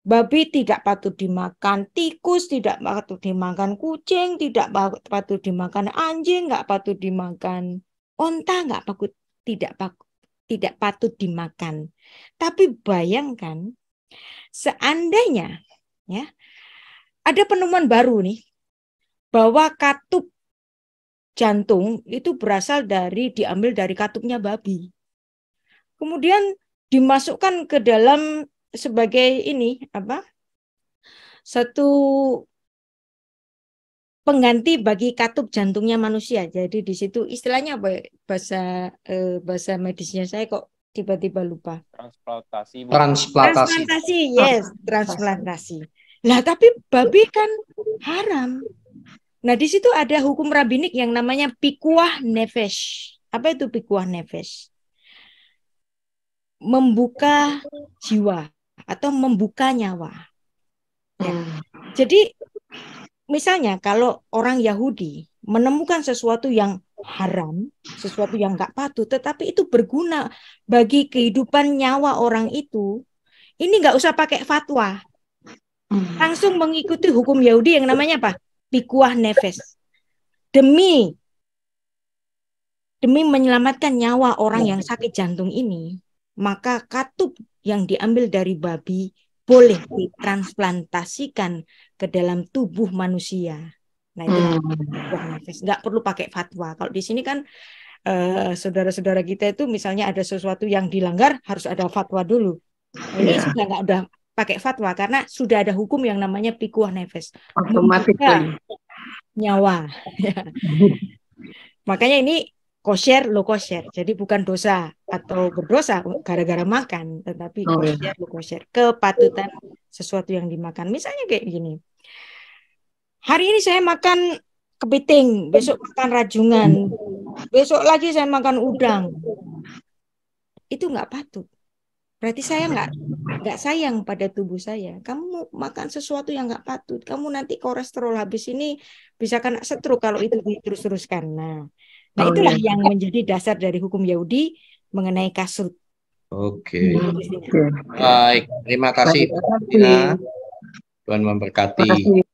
babi tidak patut dimakan, tikus tidak patut dimakan, kucing tidak patut dimakan, anjing nggak patut dimakan, onta nggak patut tidak patut tidak patut dimakan. Tapi bayangkan seandainya Ya. Ada penemuan baru nih bahwa katup jantung itu berasal dari diambil dari katupnya babi. Kemudian dimasukkan ke dalam sebagai ini apa? Satu pengganti bagi katup jantungnya manusia. Jadi di situ istilahnya ya? bahasa eh, bahasa medisnya saya kok tiba-tiba lupa. Transplantasi. Bukan? Transplantasi. Transplantasi, yes, transplantasi. Lah tapi babi kan haram. Nah di situ ada hukum rabbinik yang namanya pikuah nefesh. Apa itu pikuah nefesh? Membuka jiwa atau membuka nyawa. Ya. Hmm. Jadi misalnya kalau orang Yahudi menemukan sesuatu yang haram, sesuatu yang nggak patuh, tetapi itu berguna bagi kehidupan nyawa orang itu. Ini nggak usah pakai fatwa, langsung mengikuti hukum Yahudi yang namanya apa? Pikuah nefes. Demi demi menyelamatkan nyawa orang yang sakit jantung ini, maka katup yang diambil dari babi boleh ditransplantasikan ke dalam tubuh manusia. Nah itu hmm. nafis Nggak perlu pakai fatwa. Kalau di sini kan eh, saudara-saudara uh, kita itu misalnya ada sesuatu yang dilanggar harus ada fatwa dulu. Nah, ini yeah. sudah nggak udah pakai fatwa karena sudah ada hukum yang namanya pikuah nefes. Otomatis iya. nyawa. Makanya ini kosher lo kosher. Jadi bukan dosa atau berdosa gara-gara makan, tetapi oh, iya. kosher lo kosher. Kepatutan sesuatu yang dimakan. Misalnya kayak gini hari ini saya makan kepiting, besok makan rajungan, besok lagi saya makan udang. Itu nggak patut. Berarti saya nggak nggak sayang pada tubuh saya. Kamu makan sesuatu yang nggak patut, kamu nanti kolesterol habis ini bisa kena stroke kalau itu terus teruskan Nah, nah oh, itulah ya. yang menjadi dasar dari hukum Yahudi mengenai kasut. Oke. Nah, okay. Baik, terima kasih. Baik, terima kasih. Tuhan memberkati.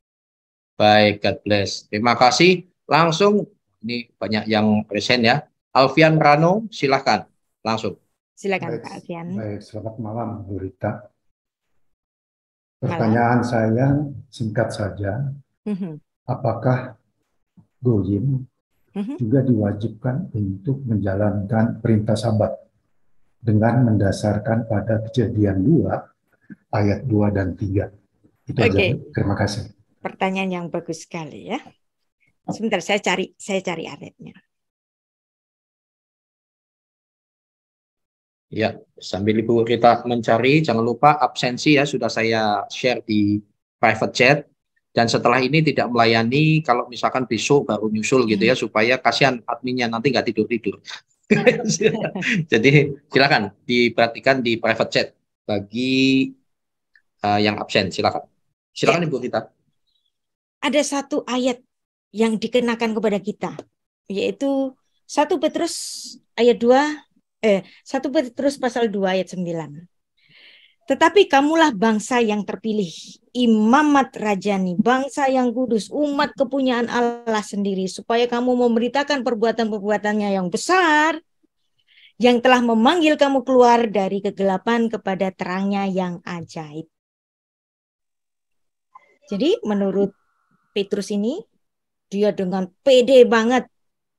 Baik, God bless. Terima kasih. Langsung, ini banyak yang present ya. Alfian Rano, silahkan. Langsung. Silakan Pak Alfian. Baik, selamat malam Bu Rita. Pertanyaan malam. saya singkat saja. Mhm. Apakah goyim mhm. juga diwajibkan untuk menjalankan perintah sabat dengan mendasarkan pada kejadian dua ayat 2 dan 3? Itu okay. aja. Terima kasih pertanyaan yang bagus sekali ya. Sebentar saya cari saya cari aretnya. Ya, sambil Ibu kita mencari, jangan lupa absensi ya sudah saya share di private chat dan setelah ini tidak melayani kalau misalkan besok baru nyusul gitu ya supaya kasihan adminnya nanti nggak tidur tidur jadi silakan diperhatikan di private chat bagi uh, yang absen silakan silakan ya. ibu kita ada satu ayat yang dikenakan kepada kita yaitu satu Petrus ayat 2 eh 1 Petrus pasal 2 ayat 9. Tetapi kamulah bangsa yang terpilih, imamat rajani, bangsa yang kudus, umat kepunyaan Allah sendiri, supaya kamu memberitakan perbuatan-perbuatannya yang besar, yang telah memanggil kamu keluar dari kegelapan kepada terangnya yang ajaib. Jadi menurut Petrus ini dia dengan pede banget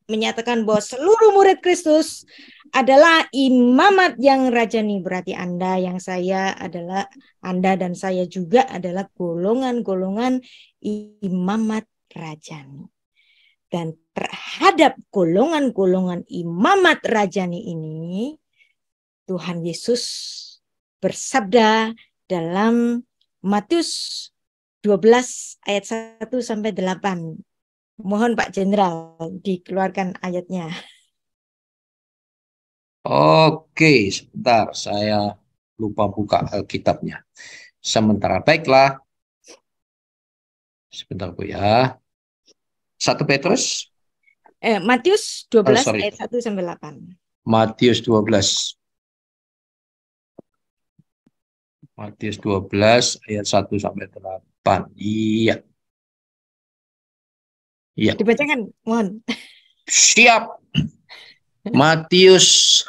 menyatakan bahwa seluruh murid Kristus adalah imamat yang rajani. Berarti Anda yang saya adalah Anda dan saya juga adalah golongan-golongan imamat rajani. Dan terhadap golongan-golongan imamat rajani ini Tuhan Yesus bersabda dalam Matius 12 ayat 1 sampai 8. Mohon Pak Jenderal dikeluarkan ayatnya. Oke, sebentar saya lupa buka Alkitabnya. Eh, Sementara baiklah. Sebentar Bu ya. 1 Petrus eh, Matius 12 oh, ayat 1 sampai 8. Matius 12 Matius 12 ayat 1 sampai 8 depan. Iya. Iya. Dibacakan, mohon. Siap. Matius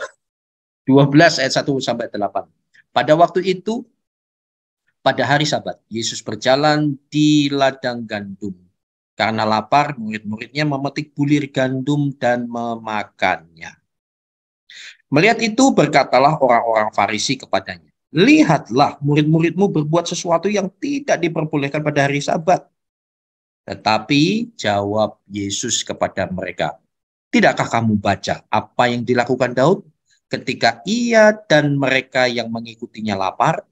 12 ayat 1 sampai 8. Pada waktu itu pada hari Sabat, Yesus berjalan di ladang gandum. Karena lapar, murid-muridnya memetik bulir gandum dan memakannya. Melihat itu, berkatalah orang-orang Farisi kepadanya, Lihatlah murid-muridmu berbuat sesuatu yang tidak diperbolehkan pada hari sabat. Tetapi jawab Yesus kepada mereka, Tidakkah kamu baca apa yang dilakukan Daud ketika ia dan mereka yang mengikutinya lapar?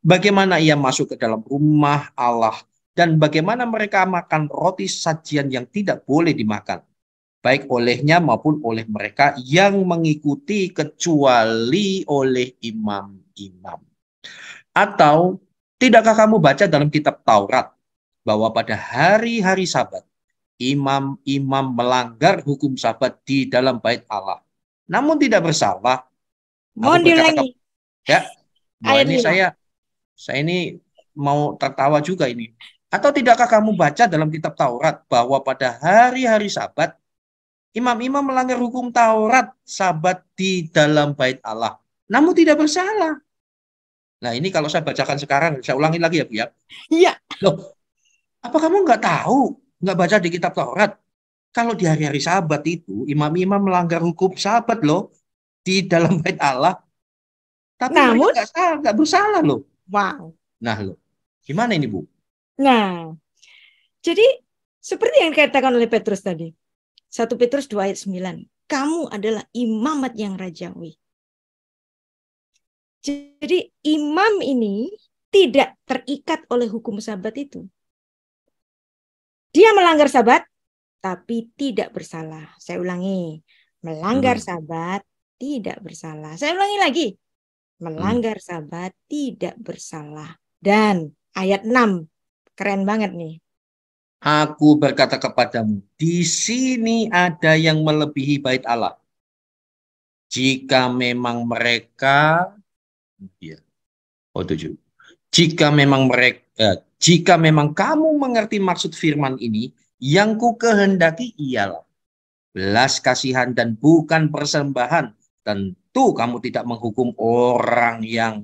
Bagaimana ia masuk ke dalam rumah Allah dan bagaimana mereka makan roti sajian yang tidak boleh dimakan? baik olehnya maupun oleh mereka yang mengikuti kecuali oleh imam-imam. Atau tidakkah kamu baca dalam kitab Taurat bahwa pada hari-hari sabat imam-imam melanggar hukum sabat di dalam bait Allah. Namun tidak bersalah. Mohon diulangi. Ya. ini saya saya ini mau tertawa juga ini. Atau tidakkah kamu baca dalam kitab Taurat bahwa pada hari-hari sabat Imam-imam melanggar hukum Taurat sabat di dalam bait Allah. Namun tidak bersalah. Nah ini kalau saya bacakan sekarang, saya ulangi lagi ya Bu ya. Iya. Loh, apa kamu nggak tahu, nggak baca di kitab Taurat? Kalau di hari-hari sabat itu, imam-imam melanggar hukum sabat loh. Di dalam bait Allah. Tapi Namun, nggak salah, nggak bersalah loh. Wow. Nah loh, gimana ini Bu? Nah, jadi seperti yang dikatakan oleh Petrus tadi, 1 Petrus 2 ayat 9. Kamu adalah imamat yang rajawi. Jadi imam ini tidak terikat oleh hukum sabat itu. Dia melanggar sabat, tapi tidak bersalah. Saya ulangi, melanggar hmm. sabat, tidak bersalah. Saya ulangi lagi, melanggar hmm. sabat, tidak bersalah. Dan ayat 6, keren banget nih. Aku berkata kepadamu, di sini ada yang melebihi bait Allah. Jika memang mereka, ya, oh tujuh. Jika memang mereka, eh, jika memang kamu mengerti maksud firman ini, yang ku kehendaki ialah belas kasihan dan bukan persembahan. Tentu kamu tidak menghukum orang yang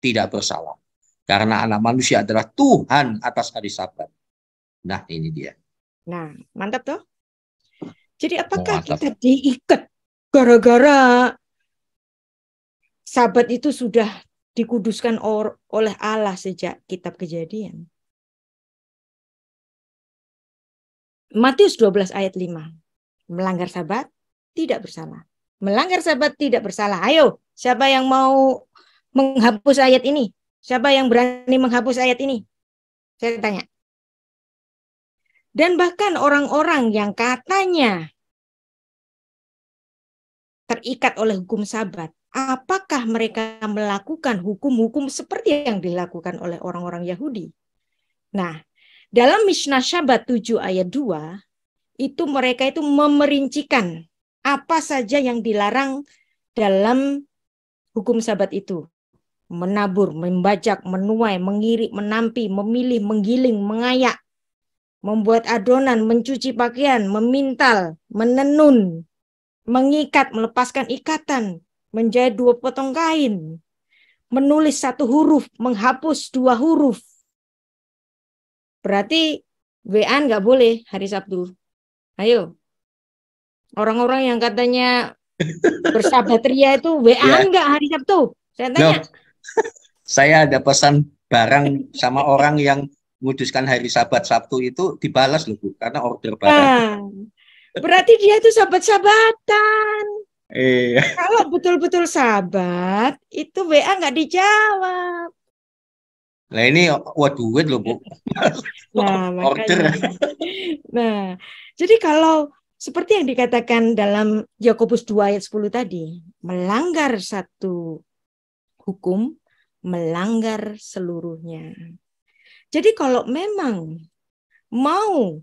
tidak bersalah. Karena anak manusia adalah Tuhan atas hari sabat Nah, ini dia. Nah, mantap toh? Jadi apakah oh, kita diikat gara-gara sahabat itu sudah dikuduskan oleh Allah sejak kitab kejadian? Matius 12 ayat 5. Melanggar sabat tidak bersalah. Melanggar sabat tidak bersalah. Ayo, siapa yang mau menghapus ayat ini? Siapa yang berani menghapus ayat ini? Saya tanya dan bahkan orang-orang yang katanya terikat oleh hukum sabat, apakah mereka melakukan hukum-hukum seperti yang dilakukan oleh orang-orang Yahudi? Nah, dalam Mishnah Sabat 7 ayat 2, itu mereka itu memerincikan apa saja yang dilarang dalam hukum sabat itu. Menabur, membajak, menuai, mengirik, menampi, memilih, menggiling, mengayak, membuat adonan, mencuci pakaian, memintal, menenun, mengikat, melepaskan ikatan, menjahit dua potong kain, menulis satu huruf, menghapus dua huruf. Berarti WA nggak boleh hari Sabtu. Ayo. Orang-orang yang katanya bersahabat ria itu WA ya. nggak hari Sabtu? Saya tanya. No. Saya ada pesan barang sama orang yang menguduskan hari Sabat Sabtu itu dibalas loh Bu karena order barang. Nah, berarti dia itu sabat-sabatan. Eh. Iya. Kalau betul-betul sabat itu WA nggak dijawab. Nah ini wah duit loh Bu. nah, order. Makanya. Nah, jadi kalau seperti yang dikatakan dalam Yakobus 2 ayat 10 tadi, melanggar satu hukum melanggar seluruhnya. Jadi kalau memang mau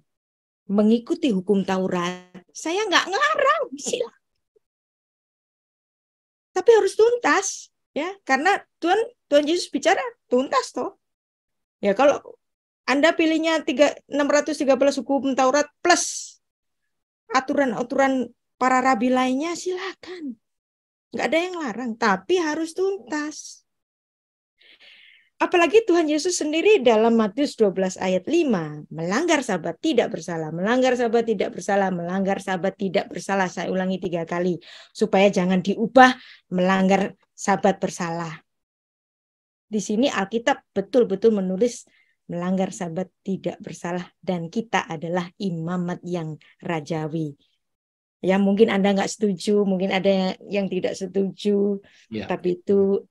mengikuti hukum Taurat, saya nggak ngarang, silakan. Tapi harus tuntas, ya, karena Tuhan Tuhan Yesus bicara tuntas toh. Ya kalau Anda pilihnya 3, 613 hukum Taurat plus aturan-aturan para rabi lainnya silakan. Nggak ada yang larang, tapi harus tuntas. Apalagi Tuhan Yesus sendiri dalam Matius 12 ayat 5, melanggar sabat tidak bersalah, melanggar sabat tidak bersalah, melanggar sabat tidak bersalah. Saya ulangi tiga kali, supaya jangan diubah melanggar sabat bersalah. Di sini Alkitab betul-betul menulis melanggar sabat tidak bersalah dan kita adalah imamat yang rajawi. Ya mungkin Anda nggak setuju, mungkin ada yang tidak setuju, ya. tapi itu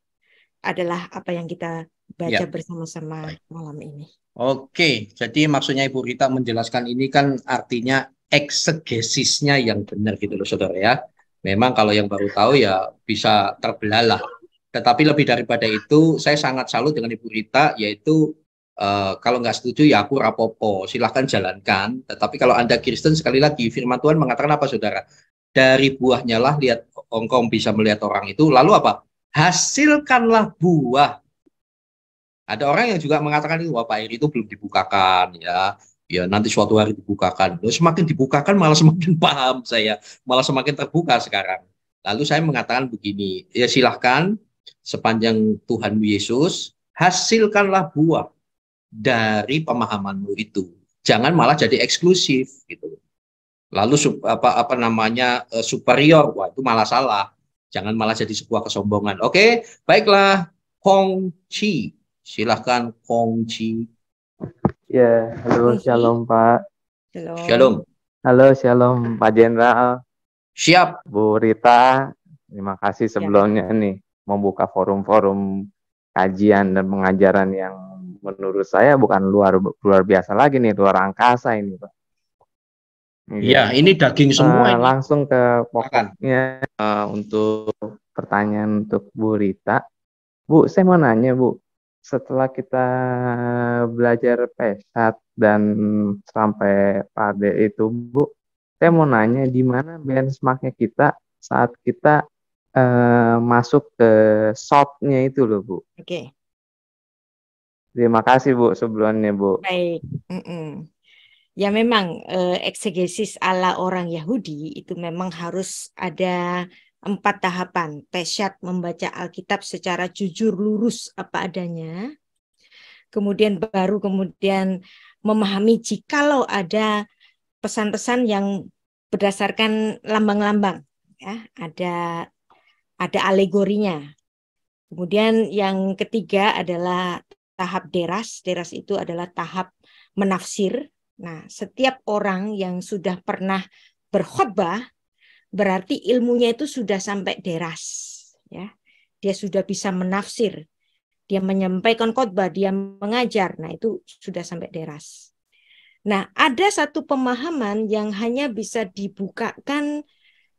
adalah apa yang kita Ya. baca ya. bersama-sama malam ini. Oke, jadi maksudnya Ibu Rita menjelaskan ini kan artinya eksegesisnya yang benar gitu loh saudara ya. Memang kalau yang baru tahu ya bisa terbelalah. Tetapi lebih daripada itu, saya sangat salut dengan Ibu Rita, yaitu uh, kalau nggak setuju ya aku rapopo, silahkan jalankan. Tetapi kalau Anda Kristen, sekali lagi, firman Tuhan mengatakan apa saudara? Dari buahnya lah lihat ongkong bisa melihat orang itu, lalu apa? Hasilkanlah buah ada orang yang juga mengatakan ini wah Pak Eri itu belum dibukakan ya. Ya nanti suatu hari dibukakan. Loh, semakin dibukakan malah semakin paham saya, malah semakin terbuka sekarang. Lalu saya mengatakan begini, ya silahkan sepanjang Tuhan Yesus hasilkanlah buah dari pemahamanmu itu. Jangan malah jadi eksklusif gitu. Lalu apa apa namanya e, superior, wah itu malah salah. Jangan malah jadi sebuah kesombongan. Oke, baiklah Hong Chi Silahkan Kongci. Ya, yeah, halo shalom Pak. Shalom. Halo shalom Pak Jenderal. Siap. Bu Rita, terima kasih sebelumnya ya. nih membuka forum-forum kajian dan pengajaran yang menurut saya bukan luar luar biasa lagi nih luar angkasa ini pak. Iya, ya, ini daging semua. ini. Langsung ke pokoknya uh, untuk pertanyaan untuk Bu Rita. Bu, saya mau nanya Bu, setelah kita belajar pesat dan sampai pada itu Bu, saya mau nanya di mana benchmarknya kita saat kita uh, masuk ke softnya itu loh Bu. Oke. Okay. Terima kasih Bu sebelumnya Bu. Baik. Mm -mm. Ya memang eh, eksegesis ala orang Yahudi itu memang harus ada empat tahapan. Pesyat membaca Alkitab secara jujur lurus apa adanya. Kemudian baru kemudian memahami jikalau ada pesan-pesan yang berdasarkan lambang-lambang ya, ada ada alegorinya. Kemudian yang ketiga adalah tahap deras. Deras itu adalah tahap menafsir. Nah, setiap orang yang sudah pernah berkhotbah berarti ilmunya itu sudah sampai deras ya dia sudah bisa menafsir dia menyampaikan khotbah dia mengajar nah itu sudah sampai deras nah ada satu pemahaman yang hanya bisa dibukakan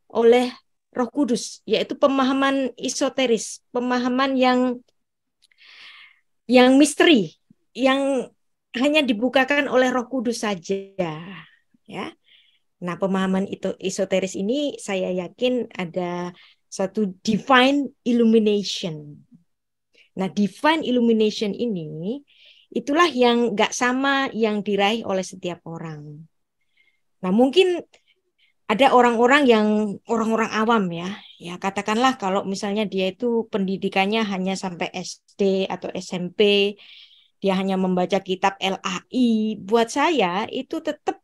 oleh Roh Kudus yaitu pemahaman esoteris pemahaman yang yang misteri yang hanya dibukakan oleh Roh Kudus saja ya Nah, pemahaman itu esoteris ini saya yakin ada satu divine illumination. Nah, divine illumination ini itulah yang nggak sama yang diraih oleh setiap orang. Nah, mungkin ada orang-orang yang orang-orang awam ya. Ya, katakanlah kalau misalnya dia itu pendidikannya hanya sampai SD atau SMP, dia hanya membaca kitab LAI, buat saya itu tetap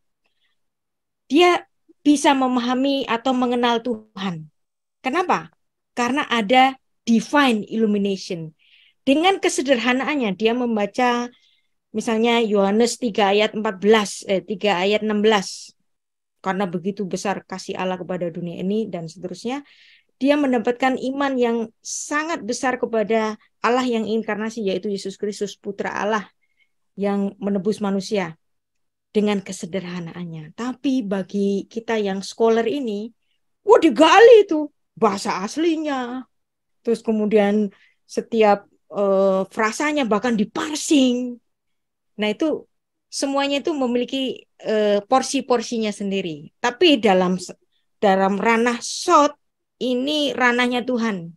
dia bisa memahami atau mengenal Tuhan. Kenapa? Karena ada divine illumination. Dengan kesederhanaannya dia membaca misalnya Yohanes 3 ayat 14 eh 3 ayat 16. Karena begitu besar kasih Allah kepada dunia ini dan seterusnya, dia mendapatkan iman yang sangat besar kepada Allah yang inkarnasi yaitu Yesus Kristus putra Allah yang menebus manusia dengan kesederhanaannya. Tapi bagi kita yang scholar ini, wah digali itu bahasa aslinya. Terus kemudian setiap uh, frasanya bahkan diparsing. Nah, itu semuanya itu memiliki uh, porsi-porsinya sendiri. Tapi dalam dalam ranah shot ini ranahnya Tuhan.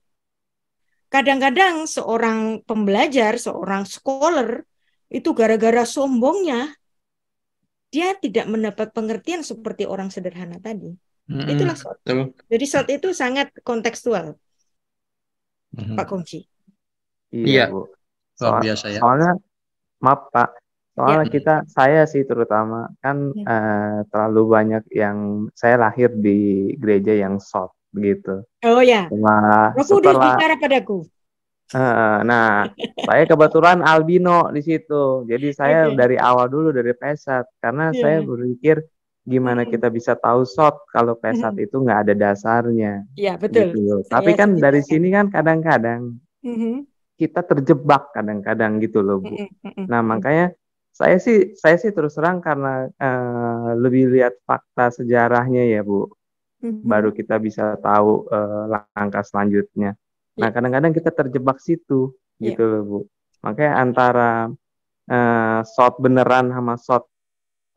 Kadang-kadang seorang pembelajar, seorang scholar itu gara-gara sombongnya dia tidak mendapat pengertian seperti orang sederhana tadi. Mm-hmm. Itulah short. Jadi short itu sangat kontekstual, mm-hmm. Pak Kunci. Iya, iya. Bu. Soal, biasa ya. Soalnya, maaf Pak, soalnya yeah. kita, saya sih terutama kan yeah. Iya. uh, terlalu banyak yang saya lahir di gereja yang short gitu. Oh ya. Setelah, Roh bicara padaku nah, saya kebetulan albino di situ. Jadi saya okay. dari awal dulu dari pesat karena yeah. saya berpikir gimana kita bisa tahu shot kalau pesat itu nggak ada dasarnya. Iya, betul. Gitu. Tapi kan dari kan. sini kan kadang-kadang mm-hmm. kita terjebak kadang-kadang gitu loh, Bu. Nah, makanya saya sih saya sih terus terang karena uh, lebih lihat fakta sejarahnya ya, Bu. Mm-hmm. Baru kita bisa tahu uh, langkah selanjutnya. Nah, iya. kadang-kadang kita terjebak situ iya. gitu loh, Bu. Makanya antara uh, shot beneran sama shot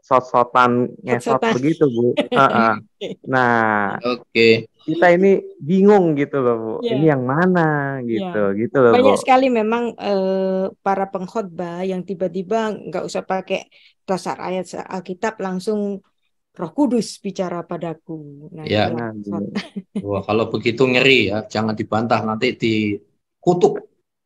shot sotan ngesot Sotan. begitu, Bu. uh -uh. Nah, oke. Okay. Kita ini bingung gitu loh, Bu. Yeah. Ini yang mana gitu, yeah. gitu loh, Banyak sekali memang uh, para pengkhotbah yang tiba-tiba nggak usah pakai dasar ayat Alkitab langsung Roh Kudus bicara padaku. Nah, ya, nah, wah kalau begitu ngeri ya, jangan dibantah nanti dikutuk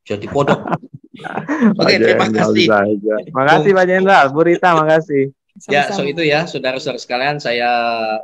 jadi kodok. Oke, terima kasih. Terima kasih Pak Jenderal, Bu Rita, makasih. Ya, so itu ya, saudara-saudara sekalian, saya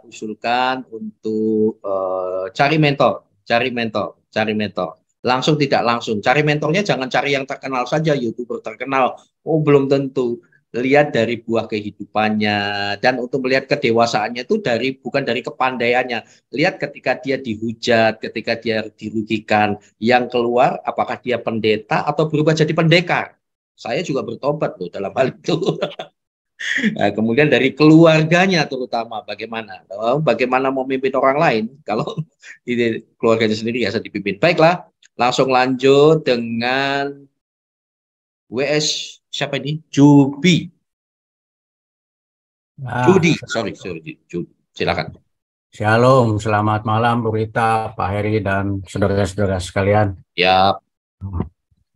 usulkan untuk uh, cari mentor, cari mentor, cari mentor. Langsung tidak langsung, cari mentornya jangan cari yang terkenal saja, youtuber terkenal. Oh, belum tentu lihat dari buah kehidupannya dan untuk melihat kedewasaannya itu dari bukan dari kepandaiannya lihat ketika dia dihujat ketika dia dirugikan yang keluar apakah dia pendeta atau berubah jadi pendekar saya juga bertobat loh dalam hal itu nah, kemudian dari keluarganya terutama bagaimana oh, bagaimana memimpin orang lain kalau ini keluarganya sendiri biasa dipimpin baiklah langsung lanjut dengan WS siapa ini? Jubi. Ah. Judi, sorry, sorry, Judi. Silakan. Shalom, selamat malam Bu Rita, Pak Heri dan saudara-saudara sekalian. Ya.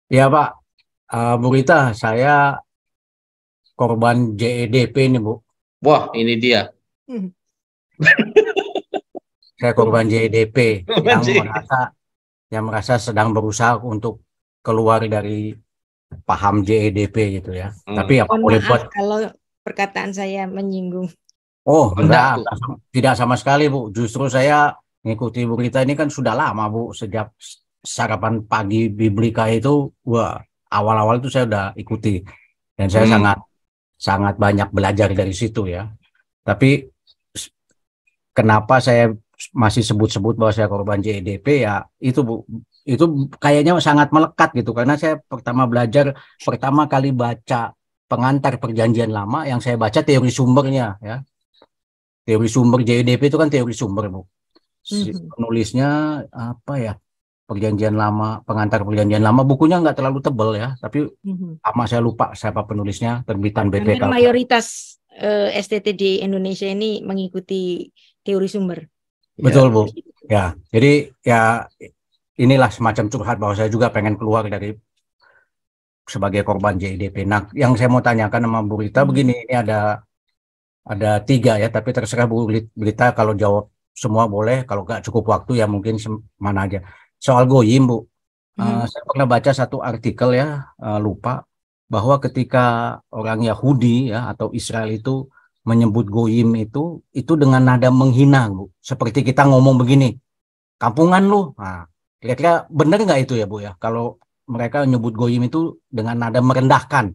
Ya Pak, uh, Bu Rita, saya korban JEDP ini, Bu. Wah, ini dia. Hmm. saya korban JEDP yang e merasa yang merasa sedang berusaha untuk keluar dari paham JEDP gitu ya. Hmm. Tapi ya Mohon boleh buat kalau perkataan saya menyinggung. Oh, enggak, tidak sama sekali, Bu. Justru saya mengikuti Bu kita ini kan sudah lama, Bu, sejak sarapan pagi Biblika itu wah, awal-awal itu saya sudah ikuti dan saya hmm. sangat sangat banyak belajar dari situ ya. Tapi kenapa saya masih sebut-sebut bahwa saya korban JEDP ya itu Bu itu kayaknya sangat melekat gitu karena saya pertama belajar pertama kali baca pengantar perjanjian lama yang saya baca teori sumbernya ya teori sumber JDP e itu kan teori sumber bu si mhm. penulisnya apa ya perjanjian lama pengantar perjanjian lama bukunya nggak terlalu tebel ya tapi mhm. sama saya lupa siapa penulisnya terbitan BPK kan mayoritas uh, eh, STT di Indonesia ini mengikuti teori sumber betul bu iya. ya jadi ya inilah semacam curhat bahwa saya juga pengen keluar dari sebagai korban JIDP. Nah, yang saya mau tanyakan sama Bu Rita hmm. begini, ini ada ada tiga ya, tapi terserah Bu Rita kalau jawab semua boleh, kalau nggak cukup waktu ya mungkin mana aja. Soal goyim Bu, hmm. uh, saya pernah baca satu artikel ya, uh, lupa, bahwa ketika orang Yahudi ya atau Israel itu menyebut goyim itu, itu dengan nada menghina Bu. Seperti kita ngomong begini, kampungan lu. Nah, Kira-kira benar nggak itu ya Bu ya? Kalau mereka nyebut goyim itu dengan nada merendahkan.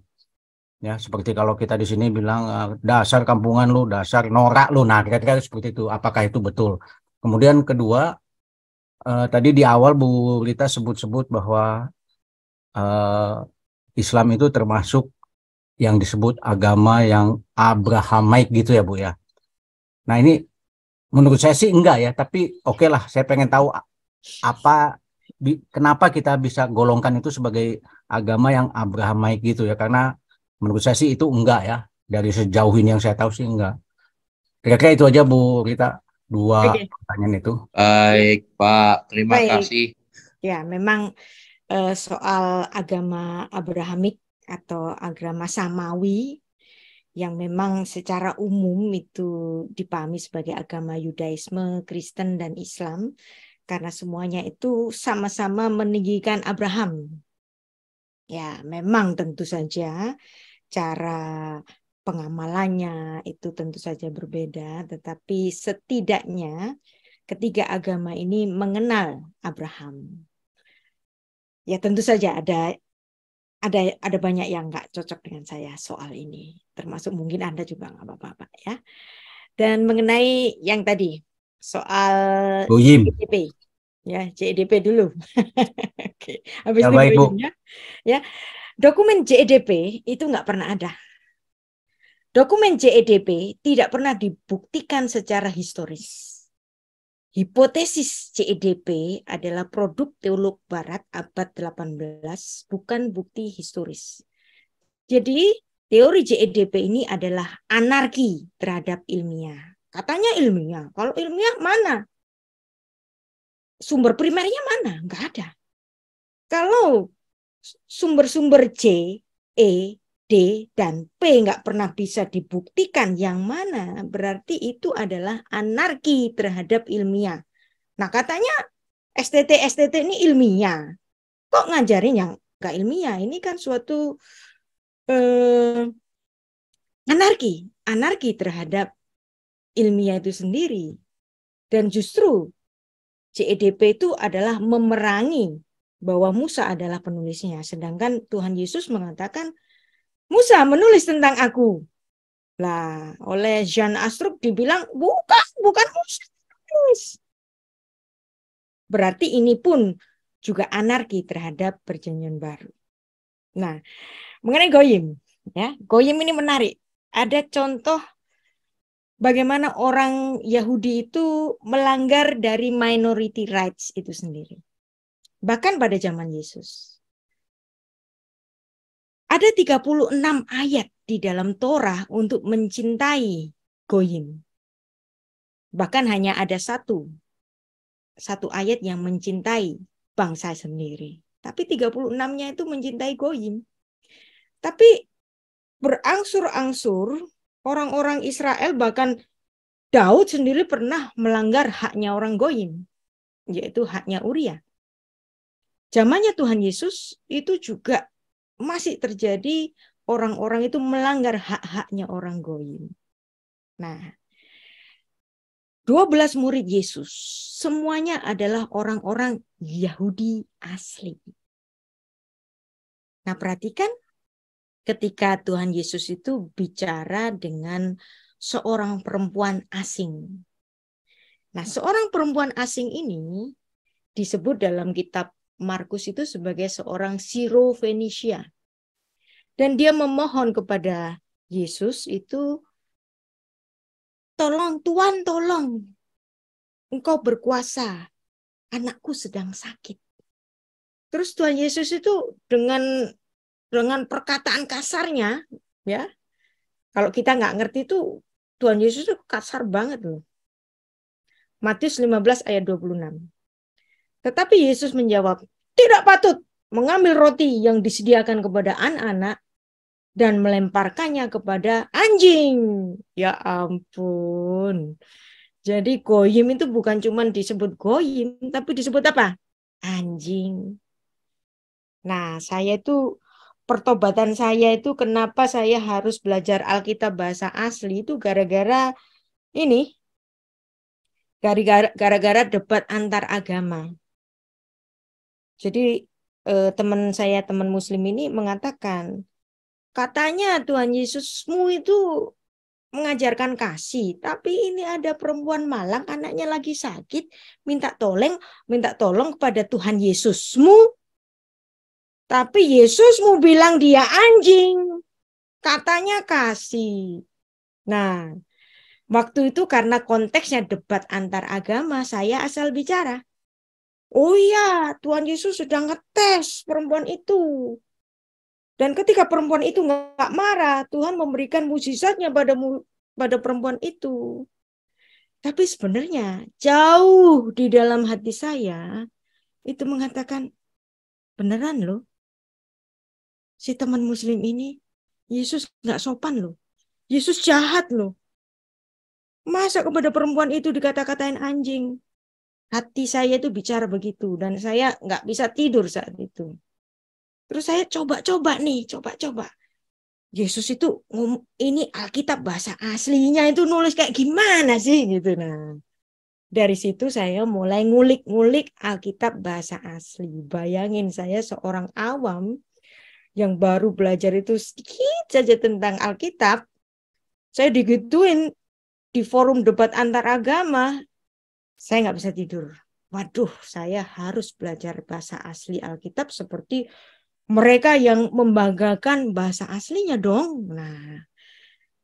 Ya, seperti kalau kita di sini bilang eh, dasar kampungan lu, dasar norak lu. Nah, kira-kira seperti itu. Apakah itu betul? Kemudian kedua, eh, tadi di awal Bu Lita sebut-sebut bahwa eh, Islam itu termasuk yang disebut agama yang Abrahamaik gitu ya Bu ya. Nah, ini menurut saya sih enggak ya, tapi oke okay lah, saya pengen tahu apa bi, kenapa kita bisa golongkan itu sebagai agama yang Abrahamaik gitu ya karena menurut saya sih itu enggak ya dari sejauh ini yang saya tahu sih enggak kira-kira itu aja Bu kita dua Oke. pertanyaan itu baik Pak terima baik. kasih ya memang uh, soal agama Abrahamik atau agama Samawi yang memang secara umum itu dipahami sebagai agama Yudaisme, Kristen, dan Islam karena semuanya itu sama-sama meninggikan Abraham. Ya, memang tentu saja cara pengamalannya itu tentu saja berbeda, tetapi setidaknya ketiga agama ini mengenal Abraham. Ya, tentu saja ada ada ada banyak yang nggak cocok dengan saya soal ini, termasuk mungkin Anda juga nggak apa-apa, ya. Dan mengenai yang tadi soal Goyim. GDP ya CEDP dulu. Oke, habis ya, baik, ya. Dokumen CEDP itu nggak pernah ada. Dokumen CEDP tidak pernah dibuktikan secara historis. Hipotesis CEDP adalah produk teolog barat abad 18, bukan bukti historis. Jadi, teori JEDP ini adalah anarki terhadap ilmiah. Katanya ilmiah. Kalau ilmiah mana? sumber primernya mana? Enggak ada. Kalau sumber-sumber C, E, D, dan P nggak pernah bisa dibuktikan yang mana, berarti itu adalah anarki terhadap ilmiah. Nah katanya STT STT ini ilmiah. Kok ngajarin yang nggak ilmiah? Ini kan suatu eh, anarki, anarki terhadap ilmiah itu sendiri. Dan justru CEDP itu adalah memerangi bahwa Musa adalah penulisnya. Sedangkan Tuhan Yesus mengatakan, Musa menulis tentang aku. Lah, oleh Jean Astrup dibilang, bukan, bukan Musa menulis. Berarti ini pun juga anarki terhadap perjanjian baru. Nah, mengenai goyim, ya, goyim ini menarik. Ada contoh bagaimana orang Yahudi itu melanggar dari minority rights itu sendiri. Bahkan pada zaman Yesus. Ada 36 ayat di dalam Torah untuk mencintai goyim. Bahkan hanya ada satu. Satu ayat yang mencintai bangsa sendiri. Tapi 36-nya itu mencintai goyim. Tapi berangsur-angsur orang-orang Israel bahkan Daud sendiri pernah melanggar haknya orang goyim, yaitu haknya Uria. Zamannya Tuhan Yesus itu juga masih terjadi orang-orang itu melanggar hak-haknya orang goyim. Nah, 12 murid Yesus semuanya adalah orang-orang Yahudi asli. Nah, perhatikan ketika Tuhan Yesus itu bicara dengan seorang perempuan asing. Nah, seorang perempuan asing ini disebut dalam kitab Markus itu sebagai seorang Sirofenisia. Dan dia memohon kepada Yesus itu, tolong Tuhan tolong, engkau berkuasa, anakku sedang sakit. Terus Tuhan Yesus itu dengan dengan perkataan kasarnya ya kalau kita nggak ngerti itu Tuhan Yesus itu kasar banget loh Matius 15 ayat 26 tetapi Yesus menjawab tidak patut mengambil roti yang disediakan kepada anak-anak dan melemparkannya kepada anjing ya ampun jadi goyim itu bukan cuma disebut goyim tapi disebut apa anjing Nah, saya itu pertobatan saya itu kenapa saya harus belajar Alkitab bahasa asli itu gara-gara ini gara-gara debat antar agama. Jadi eh, teman saya teman muslim ini mengatakan katanya Tuhan Yesusmu itu mengajarkan kasih, tapi ini ada perempuan malang anaknya lagi sakit, minta tolong, minta tolong kepada Tuhan Yesusmu tapi Yesus mau bilang dia anjing. Katanya kasih. Nah, waktu itu karena konteksnya debat antar agama, saya asal bicara. Oh iya, Tuhan Yesus sudah ngetes perempuan itu. Dan ketika perempuan itu nggak marah, Tuhan memberikan mujizatnya pada pada perempuan itu. Tapi sebenarnya jauh di dalam hati saya itu mengatakan beneran loh si teman muslim ini Yesus nggak sopan loh. Yesus jahat loh. Masa kepada perempuan itu dikata-katain anjing? Hati saya itu bicara begitu dan saya nggak bisa tidur saat itu. Terus saya coba-coba nih, coba-coba. Yesus itu ini Alkitab bahasa aslinya itu nulis kayak gimana sih gitu nah. Dari situ saya mulai ngulik-ngulik Alkitab bahasa asli. Bayangin saya seorang awam yang baru belajar itu sedikit saja tentang Alkitab, saya digituin di forum debat antar agama, saya nggak bisa tidur. Waduh, saya harus belajar bahasa asli Alkitab seperti mereka yang membanggakan bahasa aslinya dong. Nah,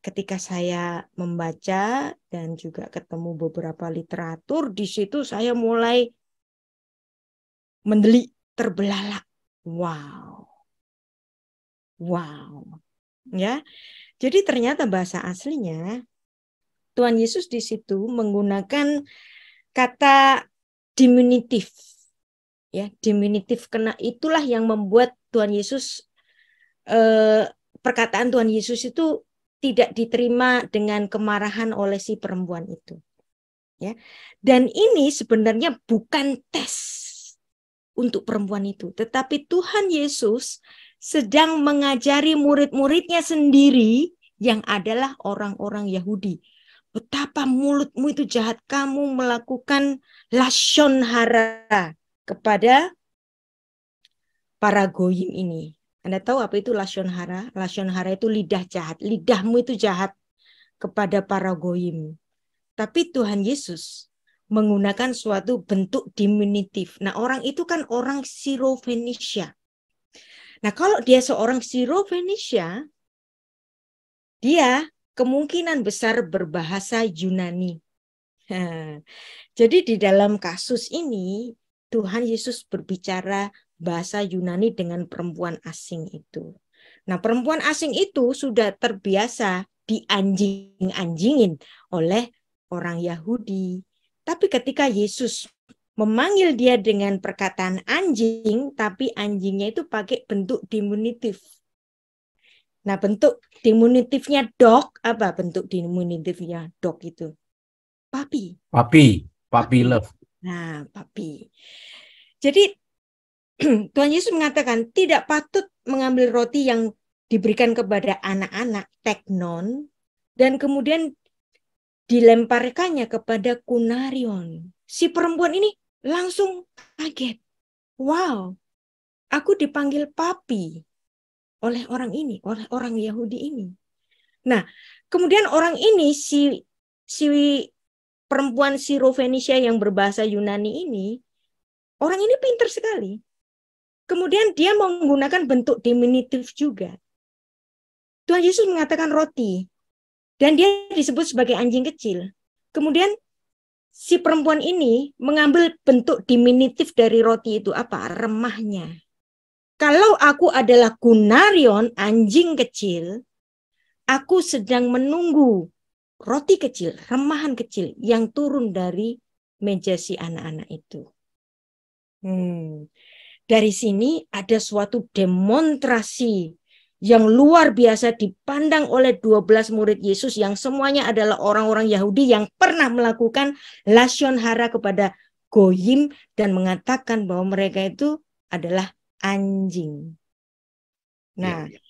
ketika saya membaca dan juga ketemu beberapa literatur di situ saya mulai mendelik terbelalak. Wow, Wow. Ya. Jadi ternyata bahasa aslinya Tuhan Yesus di situ menggunakan kata diminutif. Ya, diminutif kena itulah yang membuat Tuhan Yesus eh, perkataan Tuhan Yesus itu tidak diterima dengan kemarahan oleh si perempuan itu. Ya. Dan ini sebenarnya bukan tes untuk perempuan itu, tetapi Tuhan Yesus sedang mengajari murid-muridnya sendiri yang adalah orang-orang Yahudi. Betapa mulutmu itu jahat, kamu melakukan lashon hara kepada para goyim ini. Anda tahu apa itu lashon hara? Lashon hara itu lidah jahat, lidahmu itu jahat kepada para goyim. Tapi Tuhan Yesus menggunakan suatu bentuk diminutif. Nah orang itu kan orang Sirofenicia Nah, kalau dia seorang Siro Venesia, ya, dia kemungkinan besar berbahasa Yunani. Jadi di dalam kasus ini Tuhan Yesus berbicara bahasa Yunani dengan perempuan asing itu. Nah, perempuan asing itu sudah terbiasa dianjing-anjingin oleh orang Yahudi. Tapi ketika Yesus memanggil dia dengan perkataan anjing, tapi anjingnya itu pakai bentuk diminutif. Nah, bentuk diminutifnya dog apa bentuk diminutifnya dog itu? Papi. Papi, papi love. Nah, papi. Jadi Tuhan Yesus mengatakan tidak patut mengambil roti yang diberikan kepada anak-anak teknon dan kemudian dilemparkannya kepada kunarion. Si perempuan ini langsung kaget. Wow, aku dipanggil papi oleh orang ini, oleh orang Yahudi ini. Nah, kemudian orang ini si si perempuan Sirofenisia yang berbahasa Yunani ini, orang ini pinter sekali. Kemudian dia menggunakan bentuk diminutif juga. Tuhan Yesus mengatakan roti dan dia disebut sebagai anjing kecil. Kemudian si perempuan ini mengambil bentuk diminutif dari roti itu apa? Remahnya. Kalau aku adalah gunarion, anjing kecil, aku sedang menunggu roti kecil, remahan kecil yang turun dari meja si anak-anak itu. Hmm. Dari sini ada suatu demonstrasi yang luar biasa dipandang oleh 12 murid Yesus yang semuanya adalah orang-orang Yahudi yang pernah melakukan lasion hara kepada goyim dan mengatakan bahwa mereka itu adalah anjing. Nah, ya, ya.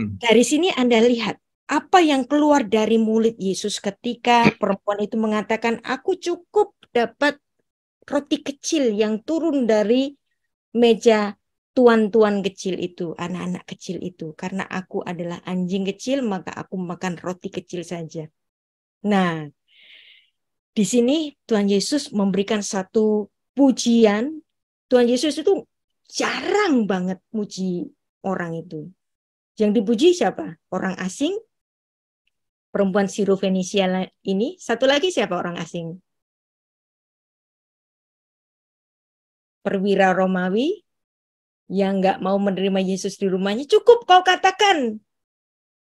dari sini Anda lihat apa yang keluar dari mulut Yesus ketika perempuan itu mengatakan aku cukup dapat roti kecil yang turun dari meja tuan-tuan kecil itu, anak-anak kecil itu. Karena aku adalah anjing kecil, maka aku makan roti kecil saja. Nah, di sini Tuhan Yesus memberikan satu pujian. Tuhan Yesus itu jarang banget muji orang itu. Yang dipuji siapa? Orang asing, perempuan Sirofenisia ini. Satu lagi siapa orang asing? Perwira Romawi, yang nggak mau menerima Yesus di rumahnya, cukup kau katakan,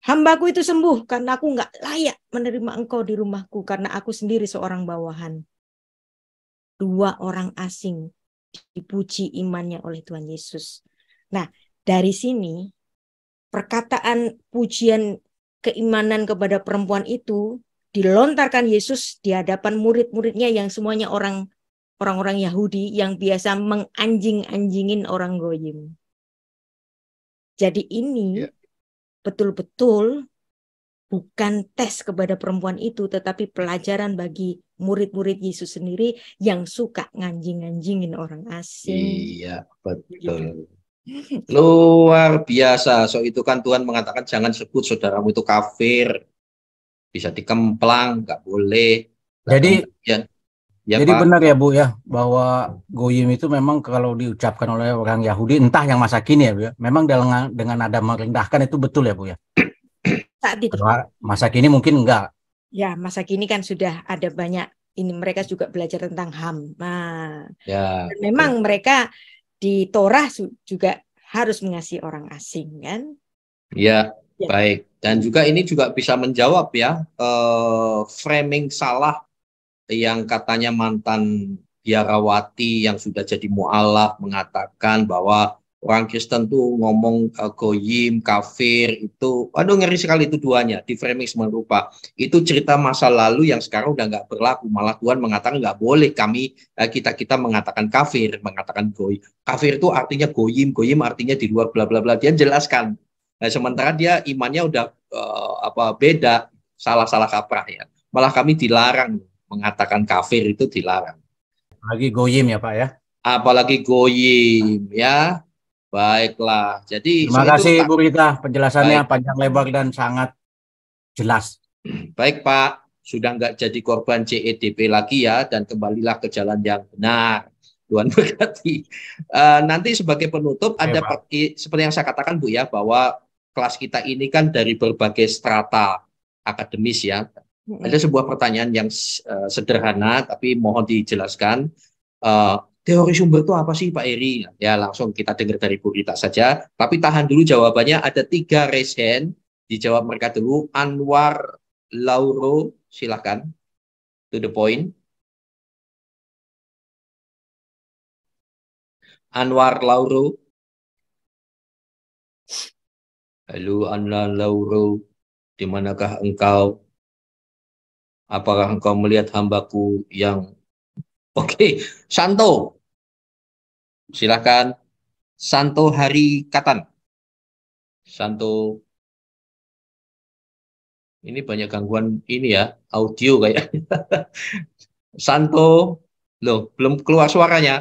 hambaku itu sembuh karena aku nggak layak menerima engkau di rumahku karena aku sendiri seorang bawahan. Dua orang asing dipuji imannya oleh Tuhan Yesus. Nah, dari sini perkataan pujian keimanan kepada perempuan itu dilontarkan Yesus di hadapan murid-muridnya yang semuanya orang orang-orang Yahudi yang biasa menganjing-anjingin orang goyim. Jadi ini ya. betul-betul bukan tes kepada perempuan itu, tetapi pelajaran bagi murid-murid Yesus sendiri yang suka nganjing anjingin orang asing. Iya, betul. Ya. Luar biasa. So itu kan Tuhan mengatakan jangan sebut saudaramu itu kafir. Bisa dikemplang, nggak boleh. Jadi, Lakan, Ya, Jadi Pak. benar ya Bu ya bahwa goyim itu memang kalau diucapkan oleh orang Yahudi entah yang masa kini ya Bu ya. Memang dengan dengan ada merendahkan itu betul ya Bu ya. Saat itu. Masa kini mungkin enggak. Ya, masa kini kan sudah ada banyak ini mereka juga belajar tentang HAM. Nah, ya. memang ya. mereka di Torah juga harus mengasihi orang asing kan? Ya, ya. baik. Dan juga ini juga bisa menjawab ya uh, framing salah yang katanya mantan biarawati yang sudah jadi mualaf mengatakan bahwa orang Kristen tuh ngomong uh, goyim, kafir itu, aduh ngeri sekali itu duanya di framing semua rupa. Itu cerita masa lalu yang sekarang udah nggak berlaku. Malah Tuhan mengatakan nggak boleh kami kita e, kita kita mengatakan kafir, mengatakan goyim. Kafir itu artinya goyim, goyim artinya di luar bla bla bla. Dia jelaskan. Nah, sementara dia imannya udah uh, apa beda, salah salah kaprah ya. Malah kami dilarang mengatakan kafir itu dilarang. Apalagi goyim ya Pak ya. Apalagi goyim ya. Baiklah. Jadi Terima kasih Bu Rita penjelasannya baik. panjang lebar dan sangat jelas. Baik Pak, sudah nggak jadi korban CEDP lagi ya dan kembalilah ke jalan yang benar. Tuhan berkati. Uh, nanti sebagai penutup ada Pak. seperti yang saya katakan Bu ya bahwa kelas kita ini kan dari berbagai strata akademis ya ada sebuah pertanyaan yang uh, sederhana tapi mohon dijelaskan. Uh, teori sumber itu apa sih Pak Eri? Ya langsung kita dengar dari Bu Rita saja. Tapi tahan dulu jawabannya. Ada tiga resen Dijawab mereka dulu. Anwar, Lauro, silakan To the point. Anwar Lauro. Halo Anwar Lauro, di manakah engkau? Apakah engkau melihat hambaku yang oke, okay, Santo? Silakan Santo Hari Katan. Santo ini banyak gangguan ini ya audio kayak Santo loh belum keluar suaranya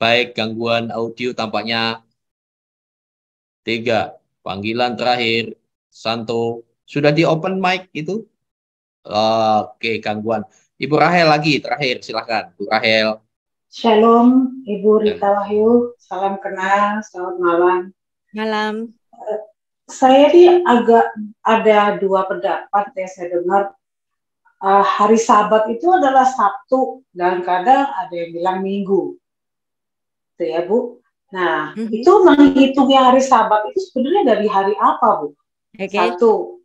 baik gangguan audio tampaknya tiga panggilan terakhir Santo sudah di open mic itu Oke, gangguan. Ibu Rahel lagi terakhir silahkan. Bu Rahel. Shalom, Ibu Rita Wahyu. Salam kenal, selamat malam. Malam. Eh, saya ini agak ada dua pendapat yang saya dengar. Uh, hari Sabat itu adalah Sabtu dan kadang ada yang bilang Minggu, itu ya Bu. Nah, hmm. itu menghitungnya hari Sabat itu sebenarnya dari hari apa Bu? Okay. Satu.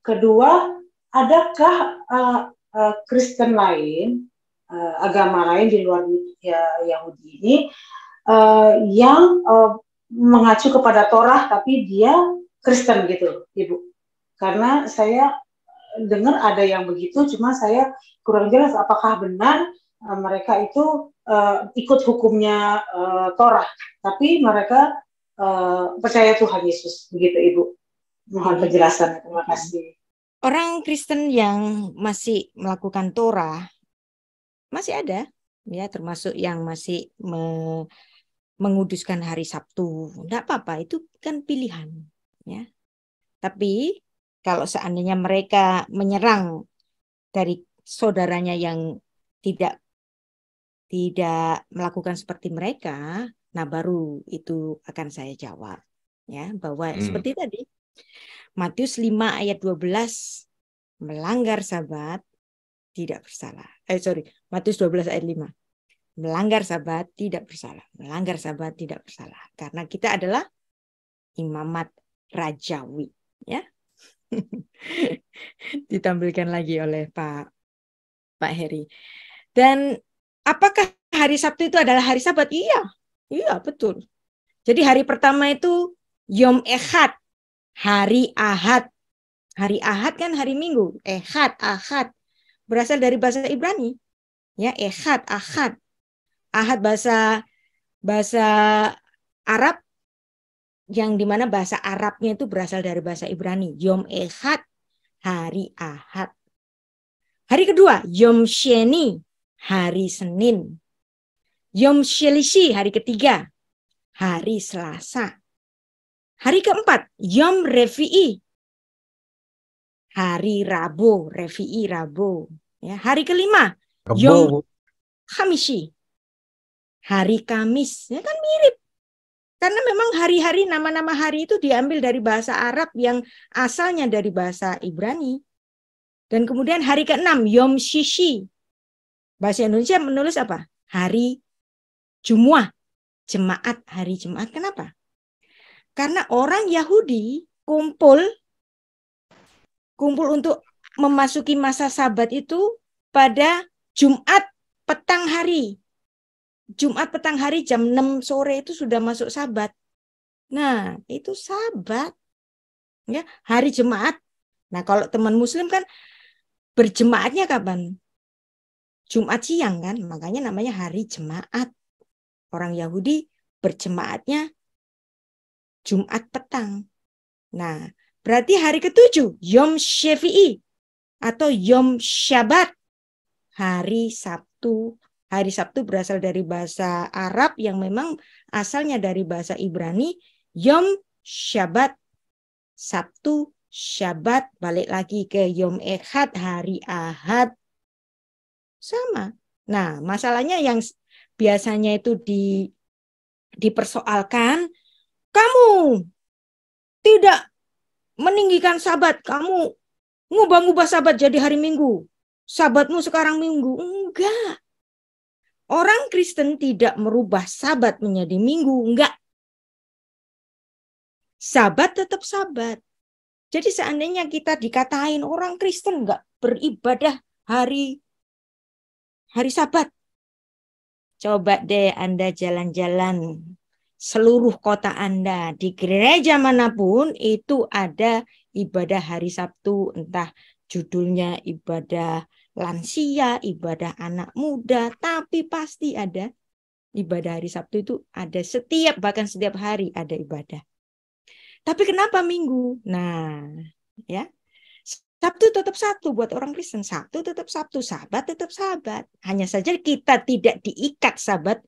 Kedua, adakah uh, uh, Kristen lain, uh, agama lain di luar ya, Yahudi ini uh, yang uh, mengacu kepada Torah tapi dia Kristen gitu, Ibu? Karena saya dengar ada yang begitu, cuma saya kurang jelas apakah benar uh, mereka itu uh, ikut hukumnya uh, Torah, tapi mereka uh, percaya Tuhan Yesus, begitu Ibu. Mohon penjelasan, terima kasih orang Kristen yang masih melakukan Torah masih ada ya termasuk yang masih me menguduskan hari Sabtu. Tidak apa-apa, itu kan pilihan ya. Tapi kalau seandainya mereka menyerang dari saudaranya yang tidak tidak melakukan seperti mereka, nah baru itu akan saya jawab ya bahwa hmm. seperti tadi Matius 5 ayat 12 melanggar sabat tidak bersalah. Eh sorry, Matius 12 ayat 5. Melanggar sabat tidak bersalah. Melanggar sabat tidak bersalah. Karena kita adalah imamat rajawi. ya Ditampilkan lagi oleh Pak Pak Heri. Dan apakah hari Sabtu itu adalah hari sabat? Iya, iya betul. Jadi hari pertama itu Yom Echad, hari Ahad. Hari Ahad kan hari Minggu. Ehad, Ahad. Berasal dari bahasa Ibrani. Ya, Ehad, Ahad. Ahad bahasa bahasa Arab yang dimana bahasa Arabnya itu berasal dari bahasa Ibrani. Yom Ehad, hari Ahad. Hari kedua, Yom Sheni, hari Senin. Yom Shelishi, hari ketiga, hari Selasa. Hari keempat, Yom Revi'i. Hari Rabu, Revi'i Rabu. Ya, hari kelima, Rabu. Yom Hamishi. Hari Kamis, ya kan mirip. Karena memang hari-hari nama-nama hari itu diambil dari bahasa Arab yang asalnya dari bahasa Ibrani. Dan kemudian hari keenam Yom Shishi. Bahasa Indonesia menulis apa? Hari Jumuah. Jemaat hari Jemaat. Kenapa? Karena orang Yahudi kumpul kumpul untuk memasuki masa sabat itu pada Jumat petang hari. Jumat petang hari jam 6 sore itu sudah masuk sabat. Nah, itu sabat. Ya, hari jemaat Nah, kalau teman muslim kan berjemaatnya kapan? Jumat siang kan, makanya namanya hari jemaat. Orang Yahudi berjemaatnya Jumat petang. Nah, berarti hari ketujuh, Yom Syafi'i atau Yom Syabat, hari Sabtu. Hari Sabtu berasal dari bahasa Arab yang memang asalnya dari bahasa Ibrani, Yom Syabat, Sabtu, Syabat, balik lagi ke Yom Ehad, hari Ahad. Sama. Nah, masalahnya yang biasanya itu di dipersoalkan kamu tidak meninggikan sabat, kamu ngubah-ngubah sabat jadi hari Minggu. Sabatmu sekarang Minggu. Enggak. Orang Kristen tidak merubah sabat menjadi Minggu, enggak. Sabat tetap sabat. Jadi seandainya kita dikatain orang Kristen enggak beribadah hari hari sabat. Coba deh Anda jalan-jalan seluruh kota Anda. Di gereja manapun itu ada ibadah hari Sabtu, entah judulnya ibadah lansia, ibadah anak muda, tapi pasti ada ibadah hari Sabtu itu ada setiap bahkan setiap hari ada ibadah. Tapi kenapa Minggu? Nah, ya. Sabtu tetap Sabtu buat orang Kristen. Sabtu tetap Sabtu, Sabat tetap Sabat. Hanya saja kita tidak diikat Sabat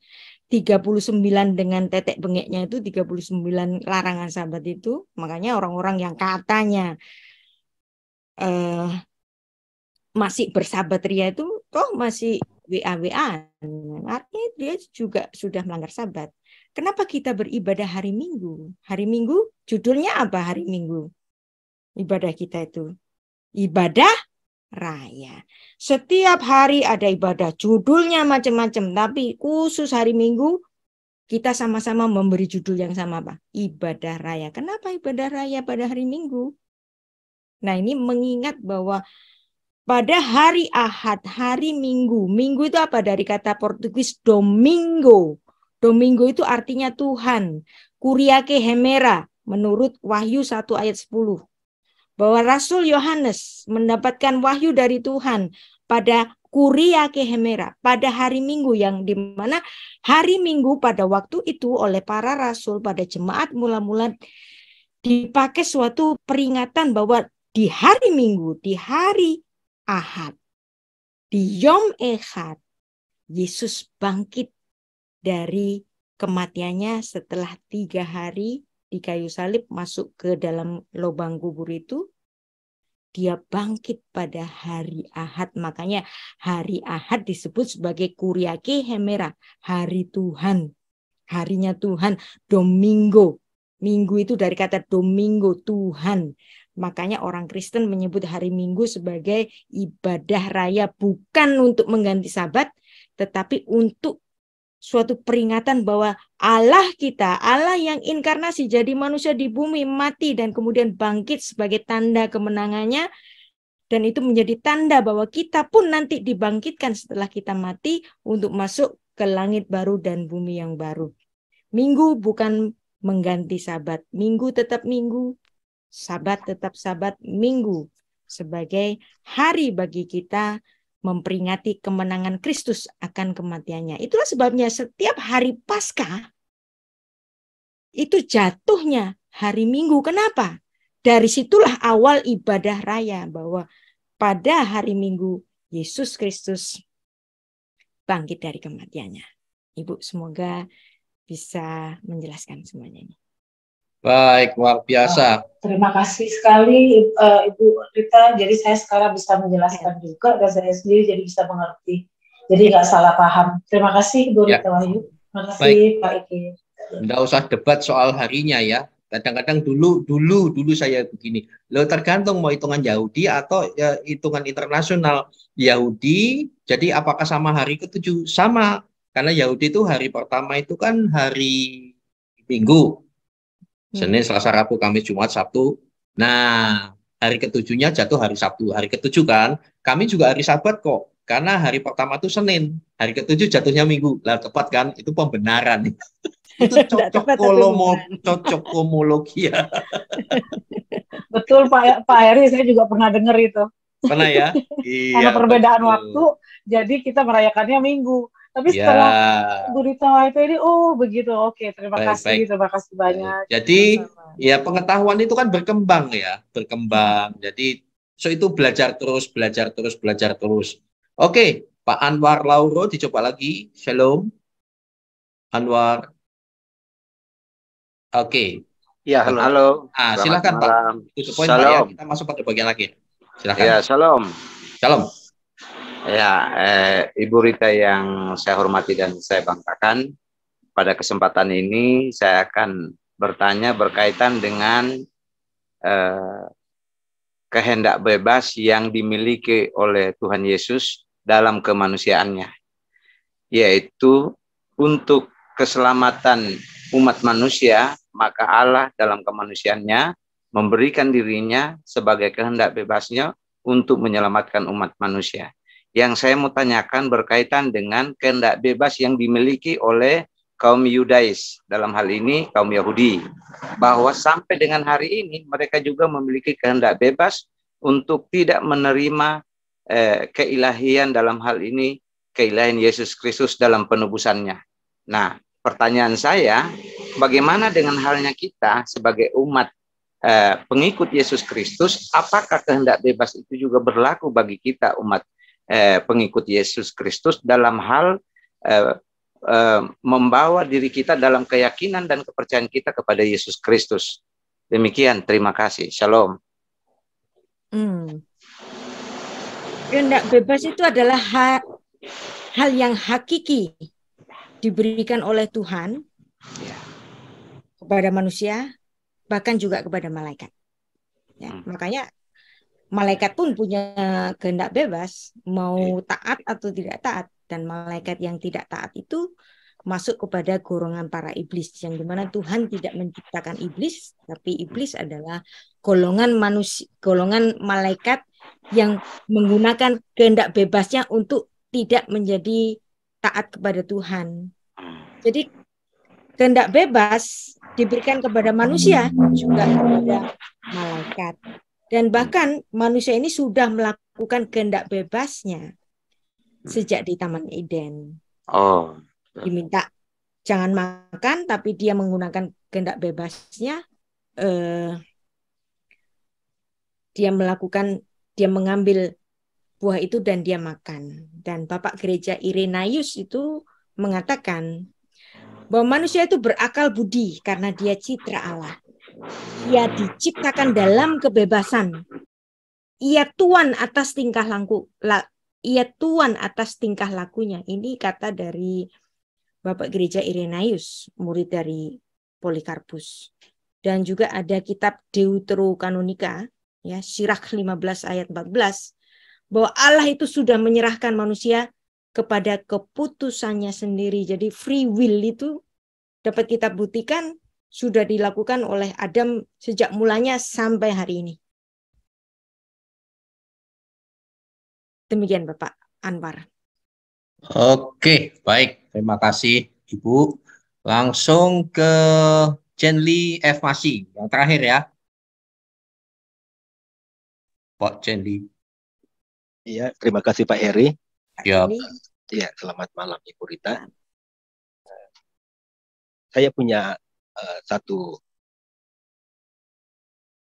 39 dengan tetek bengeknya itu 39 larangan sahabat itu makanya orang-orang yang katanya eh, masih bersahabat ria itu toh masih wa wa artinya dia juga sudah melanggar sahabat kenapa kita beribadah hari minggu hari minggu judulnya apa hari minggu ibadah kita itu ibadah raya. Setiap hari ada ibadah, judulnya macam-macam, tapi khusus hari Minggu kita sama-sama memberi judul yang sama apa? Ibadah raya. Kenapa ibadah raya pada hari Minggu? Nah, ini mengingat bahwa pada hari Ahad, hari Minggu. Minggu itu apa dari kata Portugis domingo. Domingo itu artinya Tuhan. Kuriake hemera menurut Wahyu 1 ayat 10 bahwa Rasul Yohanes mendapatkan wahyu dari Tuhan pada Kuria Kehemera pada hari Minggu yang dimana hari Minggu pada waktu itu oleh para rasul pada jemaat mula-mula dipakai suatu peringatan bahwa di hari Minggu, di hari Ahad, di Yom Ehad, Yesus bangkit dari kematiannya setelah tiga hari di kayu salib masuk ke dalam lubang kubur itu, dia bangkit pada hari Ahad. Makanya hari Ahad disebut sebagai Kuriake Hemera, hari Tuhan. Harinya Tuhan, Domingo. Minggu itu dari kata Domingo, Tuhan. Makanya orang Kristen menyebut hari Minggu sebagai ibadah raya bukan untuk mengganti sabat, tetapi untuk suatu peringatan bahwa Allah kita, Allah yang inkarnasi jadi manusia di bumi mati dan kemudian bangkit sebagai tanda kemenangannya dan itu menjadi tanda bahwa kita pun nanti dibangkitkan setelah kita mati untuk masuk ke langit baru dan bumi yang baru. Minggu bukan mengganti sabat. Minggu tetap minggu, sabat tetap sabat minggu sebagai hari bagi kita memperingati kemenangan Kristus akan kematiannya. Itulah sebabnya setiap hari Pasca itu jatuhnya hari Minggu. Kenapa? Dari situlah awal ibadah raya bahwa pada hari Minggu Yesus Kristus bangkit dari kematiannya. Ibu semoga bisa menjelaskan semuanya ini. Baik, luar biasa. Ah, terima kasih sekali uh, Ibu Rita. Jadi saya sekarang bisa menjelaskan ya. juga dan saya sendiri jadi bisa mengerti. Jadi nggak salah paham. Terima kasih Ibu ya. Rita ya. Wahyu. Terima kasih Baik. Pak Iki. Nggak usah debat soal harinya ya. Kadang-kadang dulu, dulu, dulu saya begini. Lo tergantung mau hitungan Yahudi atau ya, hitungan internasional Yahudi. Jadi apakah sama hari ketujuh? Sama. Karena Yahudi itu hari pertama itu kan hari Minggu Hmm. Senin, Selasa, Rabu, Kamis, Jumat, Sabtu. Nah, hari ketujuhnya jatuh hari Sabtu. Hari ketujuh kan, kami juga hari Sabat kok. Karena hari pertama itu Senin, hari ketujuh jatuhnya Minggu. Lah tepat kan, itu pembenaran. itu cocok kolomo, cocok komologi ya. Betul Pak ya-, Pak Heri, saya juga pernah dengar itu. Pernah ya? Iya, Karena perbedaan betul. waktu, jadi kita merayakannya Minggu tapi ya. setelah ya. Gurita ini, oh begitu, oke, terima baik, kasih, baik. terima kasih banyak. Jadi Sama. ya pengetahuan itu kan berkembang ya, berkembang. Jadi so itu belajar terus, belajar terus, belajar terus. Oke, Pak Anwar Lauro dicoba lagi, Shalom. Anwar. Oke. Ya, halo. halo. Ah, silakan Pak. Itu poin ya. Kita masuk pada bagian lagi. Silakan. Ya, shalom. Shalom. Ya, eh, Ibu Rita yang saya hormati dan saya banggakan, pada kesempatan ini saya akan bertanya berkaitan dengan eh, kehendak bebas yang dimiliki oleh Tuhan Yesus dalam kemanusiaannya, yaitu untuk keselamatan umat manusia, maka Allah dalam kemanusiaannya memberikan dirinya sebagai kehendak bebasnya untuk menyelamatkan umat manusia yang saya mau tanyakan berkaitan dengan kehendak bebas yang dimiliki oleh kaum Yudais dalam hal ini kaum Yahudi bahwa sampai dengan hari ini mereka juga memiliki kehendak bebas untuk tidak menerima eh, keilahian dalam hal ini keilahian Yesus Kristus dalam penebusannya. Nah, pertanyaan saya bagaimana dengan halnya kita sebagai umat eh, pengikut Yesus Kristus apakah kehendak bebas itu juga berlaku bagi kita umat eh, pengikut Yesus Kristus dalam hal eh, eh, membawa diri kita dalam keyakinan dan kepercayaan kita kepada Yesus Kristus. Demikian, terima kasih. Shalom. Hmm. Kehendak bebas itu adalah hal, hal yang hakiki diberikan oleh Tuhan ya. kepada manusia, bahkan juga kepada malaikat. Ya, hmm. Makanya malaikat pun punya kehendak bebas mau iya. taat atau tidak taat dan malaikat yang tidak taat itu masuk kepada golongan para iblis yang dimana Tuhan tidak menciptakan iblis tapi iblis adalah golongan manusia golongan malaikat yang menggunakan kehendak bebasnya untuk tidak menjadi taat kepada Tuhan hmm. jadi kehendak bebas diberikan kepada manusia juga kepada malaikat dan bahkan manusia ini sudah melakukan kehendak bebasnya hmm. sejak di Taman Eden. Oh. Diminta jangan makan, tapi dia menggunakan kehendak bebasnya. Eh, dia melakukan, dia mengambil buah itu dan dia makan. Dan Bapak Gereja Irenaeus itu mengatakan bahwa manusia itu berakal budi karena dia citra Allah. Ia diciptakan dalam kebebasan. Ia tuan atas tingkah laku. La, ia tuan atas tingkah lakunya. Ini kata dari Bapak Gereja Irenaeus, murid dari Polikarpus. Dan juga ada kitab Deuterokanonika, ya, Sirah 15 ayat 14, bahwa Allah itu sudah menyerahkan manusia kepada keputusannya sendiri. Jadi free will itu dapat kita buktikan sudah dilakukan oleh Adam sejak mulanya sampai hari ini. Demikian Bapak Anwar. Oke, baik. Terima kasih Ibu. Langsung ke Jenly F. Masih, yang terakhir ya. Pak Jenly. Iya, terima kasih Pak Heri. Ya. Iya, selamat malam Ibu Rita. Saya punya Eh, satu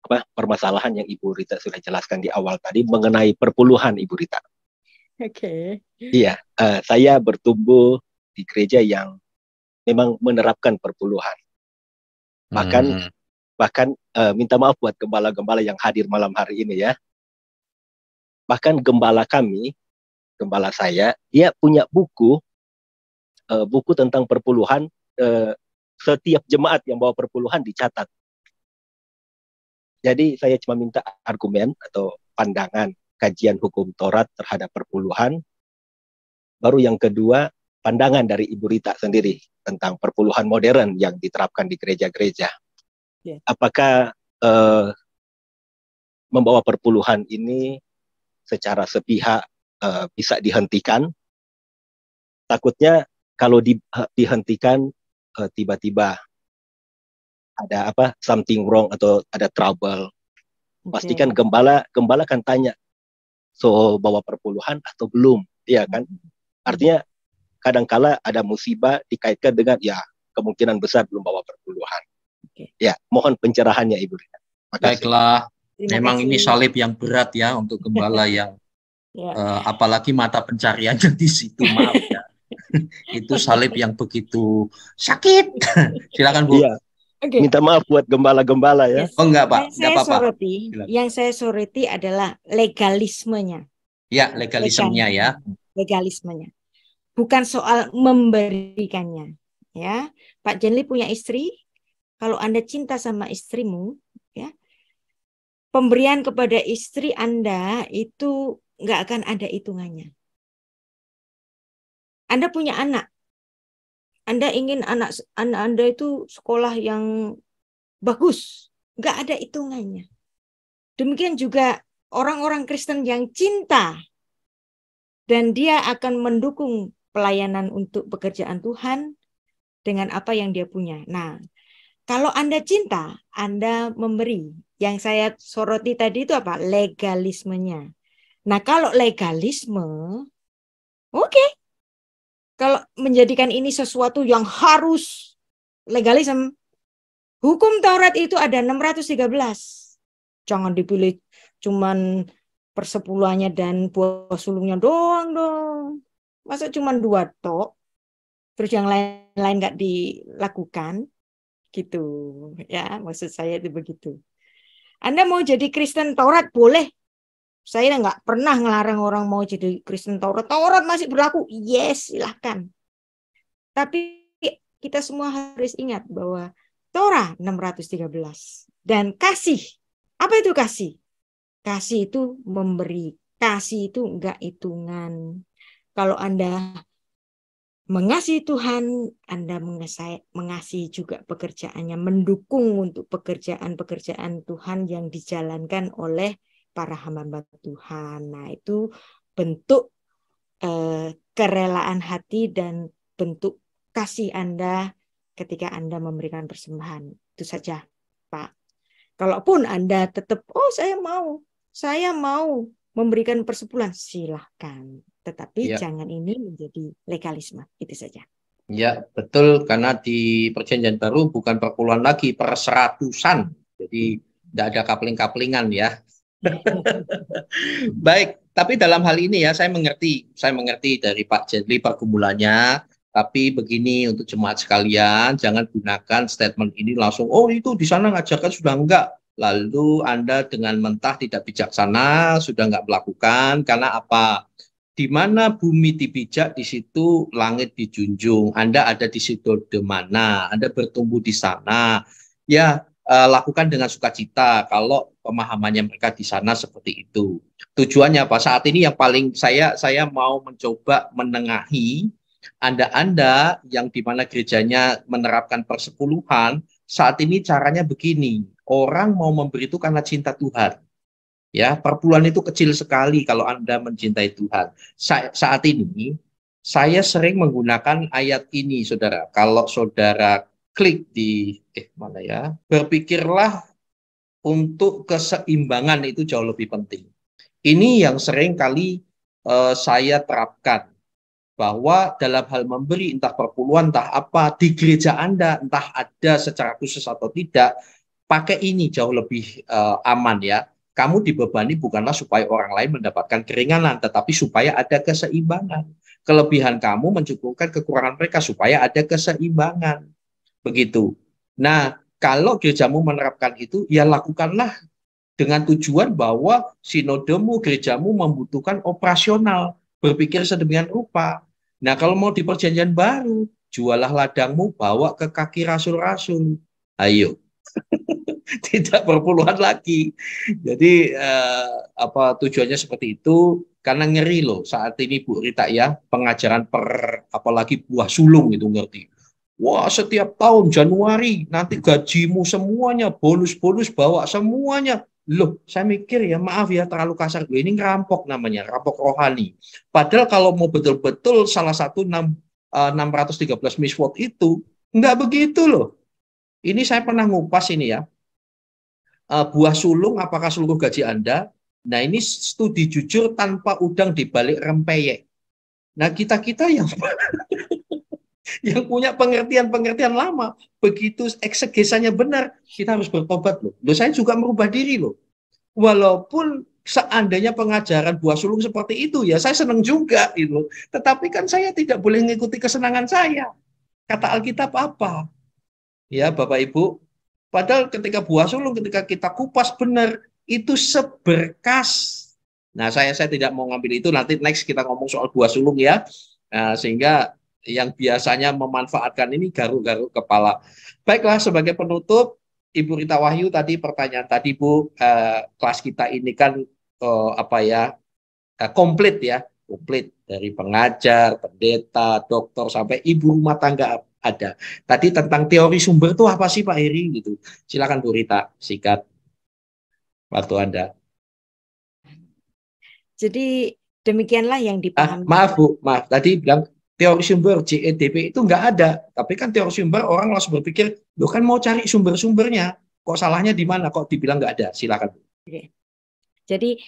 apa permasalahan yang Ibu Rita sudah jelaskan di awal tadi mengenai perpuluhan Ibu Rita. Oke. Okay. Iya, uh, saya bertumbuh di gereja yang memang menerapkan perpuluhan. Bahkan hmm. bahkan uh, minta maaf buat gembala-gembala yang hadir malam hari ini ya. Bahkan gembala kami, gembala saya, dia punya buku uh, buku tentang perpuluhan uh, setiap jemaat yang bawa perpuluhan dicatat. Jadi saya cuma minta argumen atau pandangan kajian hukum Taurat terhadap perpuluhan. Baru yang kedua, pandangan dari Ibu Rita sendiri tentang perpuluhan modern yang diterapkan di gereja-gereja. Ya. Apakah eh, membawa perpuluhan ini secara sepihak eh, bisa dihentikan? Takutnya kalau di, eh, dihentikan tiba tiba-tiba ada apa something wrong atau ada trouble okay. pastikan gembala gembala kan tanya so bawa perpuluhan atau belum ya kan mm-hmm. artinya kadangkala ada musibah dikaitkan dengan ya kemungkinan besar belum bawa perpuluhan okay. ya mohon pencerahannya ibu Rina baiklah memang ini salib yang berat ya untuk gembala yang yeah. Ya. uh, apalagi mata pencariannya di situ maaf ya itu salib yang begitu sakit. Silakan Bu. Iya. Okay. Minta maaf buat gembala-gembala ya. Yes. Oh enggak, Pak. enggak apa-apa. Soroti, yang saya soroti adalah legalismenya. Iya, ya, legalismenya ya. Legalismenya. Bukan soal memberikannya, ya. Pak Jenli punya istri. Kalau Anda cinta sama istrimu, ya. Pemberian kepada istri Anda itu enggak akan ada hitungannya. Anda punya anak. Anda ingin anak anak Anda itu sekolah yang bagus. Nggak ada hitungannya. Demikian juga orang-orang Kristen yang cinta dan dia akan mendukung pelayanan untuk pekerjaan Tuhan dengan apa yang dia punya. Nah, kalau Anda cinta, Anda memberi. Yang saya soroti tadi itu apa? Legalismenya. Nah, kalau legalisme, oke, okay, kalau menjadikan ini sesuatu yang harus legalisme, hukum Taurat itu ada 613. Jangan dipilih cuman persepuluhannya dan buah sulungnya doang dong. Masa cuma dua tok? Terus yang lain-lain nggak dilakukan? Gitu. Ya, maksud saya itu begitu. Anda mau jadi Kristen Taurat boleh, saya nggak pernah ngelarang orang mau jadi Kristen Taurat. Taurat masih berlaku. Yes, silahkan. Tapi kita semua harus ingat bahwa Torah 613 dan kasih. Apa itu kasih? Kasih itu memberi. Kasih itu enggak hitungan. Kalau Anda mengasihi Tuhan, Anda mengasihi, mengasihi juga pekerjaannya, mendukung untuk pekerjaan-pekerjaan Tuhan yang dijalankan oleh para hamba Tuhan. Nah, itu bentuk eh, kerelaan hati dan bentuk kasih Anda ketika Anda memberikan persembahan. Itu saja, Pak. Kalaupun Anda tetap, oh saya mau, saya mau memberikan persepuluhan, silahkan. Tetapi ya. jangan ini menjadi legalisme. Itu saja. Ya, betul. Karena di perjanjian baru bukan perpuluhan lagi, perseratusan. Jadi tidak hmm. ada kapling-kaplingan ya. Baik, tapi dalam hal ini ya saya mengerti, saya mengerti dari Pak Jendli pergumulannya, tapi begini untuk jemaat sekalian, jangan gunakan statement ini langsung, oh itu di sana ngajarkan sudah enggak, lalu Anda dengan mentah tidak bijaksana, sudah enggak melakukan, karena apa? Di mana bumi dipijak, di situ langit dijunjung, Anda ada di situ di mana, Anda bertumbuh di sana. Ya, uh, lakukan dengan sukacita kalau pemahamannya mereka di sana seperti itu. Tujuannya apa? Saat ini yang paling saya saya mau mencoba menengahi anda-anda yang di mana gerejanya menerapkan persepuluhan, saat ini caranya begini. Orang mau memberi itu karena cinta Tuhan. Ya, perpuluhan itu kecil sekali kalau Anda mencintai Tuhan. Sa saat ini saya sering menggunakan ayat ini, Saudara. Kalau Saudara klik di eh mana ya berpikirlah untuk keseimbangan itu jauh lebih penting ini yang sering kali eh, saya terapkan bahwa dalam hal memberi entah perpuluhan entah apa di gereja anda entah ada secara khusus atau tidak pakai ini jauh lebih eh, aman ya kamu dibebani bukanlah supaya orang lain mendapatkan keringanan tetapi supaya ada keseimbangan kelebihan kamu mencukupkan kekurangan mereka supaya ada keseimbangan begitu. Nah, kalau gerejamu menerapkan itu, ya lakukanlah dengan tujuan bahwa sinodemu gerejamu membutuhkan operasional, berpikir sedemikian rupa. Nah, kalau mau di perjanjian baru, jualah ladangmu, bawa ke kaki rasul-rasul. Ayo. Tidak berpuluhan lagi. Jadi eh, apa tujuannya seperti itu? Karena ngeri loh saat ini Bu Rita ya, pengajaran per apalagi buah sulung itu ngerti Wah, setiap tahun Januari nanti gajimu semuanya, bonus-bonus bawa semuanya. Loh, saya mikir ya, maaf ya terlalu kasar. Ini rampok namanya, rampok rohani. Padahal kalau mau betul-betul salah satu 6, 613 miswot itu, enggak begitu loh. Ini saya pernah ngupas ini ya. Eh, buah sulung, apakah seluruh gaji Anda? Nah ini studi jujur tanpa udang di balik rempeyek. Nah kita-kita yang yang punya pengertian-pengertian lama, begitu eksegesanya benar, kita harus bertobat loh. Loh saya juga merubah diri loh. Walaupun seandainya pengajaran buah sulung seperti itu ya saya senang juga itu. Tetapi kan saya tidak boleh mengikuti kesenangan saya. Kata Alkitab apa? Ya Bapak Ibu, padahal ketika buah sulung ketika kita kupas benar itu seberkas. Nah saya saya tidak mau ngambil itu nanti next kita ngomong soal buah sulung ya. Nah, sehingga yang biasanya memanfaatkan ini garuk-garuk kepala. Baiklah sebagai penutup, Ibu Rita Wahyu tadi pertanyaan tadi Bu eh, kelas kita ini kan eh, apa ya eh, komplit ya komplit dari pengajar, pendeta, dokter sampai ibu rumah tangga ada. Tadi tentang teori sumber itu apa sih Pak Heri gitu? Silakan Bu Rita sikat waktu Anda. Jadi demikianlah yang ah, dipahami. Ah, maaf Bu, maaf tadi bilang teori sumber JETP itu nggak ada. Tapi kan teori sumber orang langsung berpikir, lo kan mau cari sumber-sumbernya, kok salahnya di mana? Kok dibilang nggak ada? Silakan. Jadi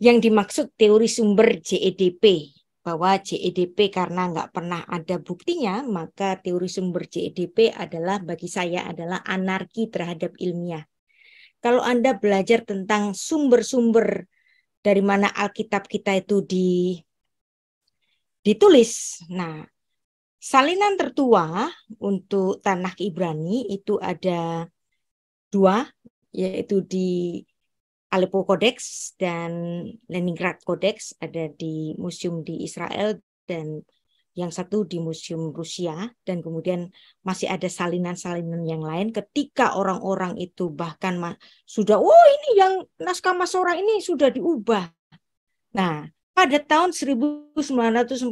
yang dimaksud teori sumber JEDP bahwa JEDP karena nggak pernah ada buktinya, maka teori sumber JEDP adalah bagi saya adalah anarki terhadap ilmiah. Kalau Anda belajar tentang sumber-sumber dari mana Alkitab kita itu di ditulis. Nah, salinan tertua untuk tanah Ibrani itu ada dua, yaitu di Aleppo Codex dan Leningrad Codex ada di museum di Israel dan yang satu di Museum Rusia dan kemudian masih ada salinan-salinan yang lain ketika orang-orang itu bahkan sudah oh ini yang naskah Masora ini sudah diubah. Nah, pada tahun 1947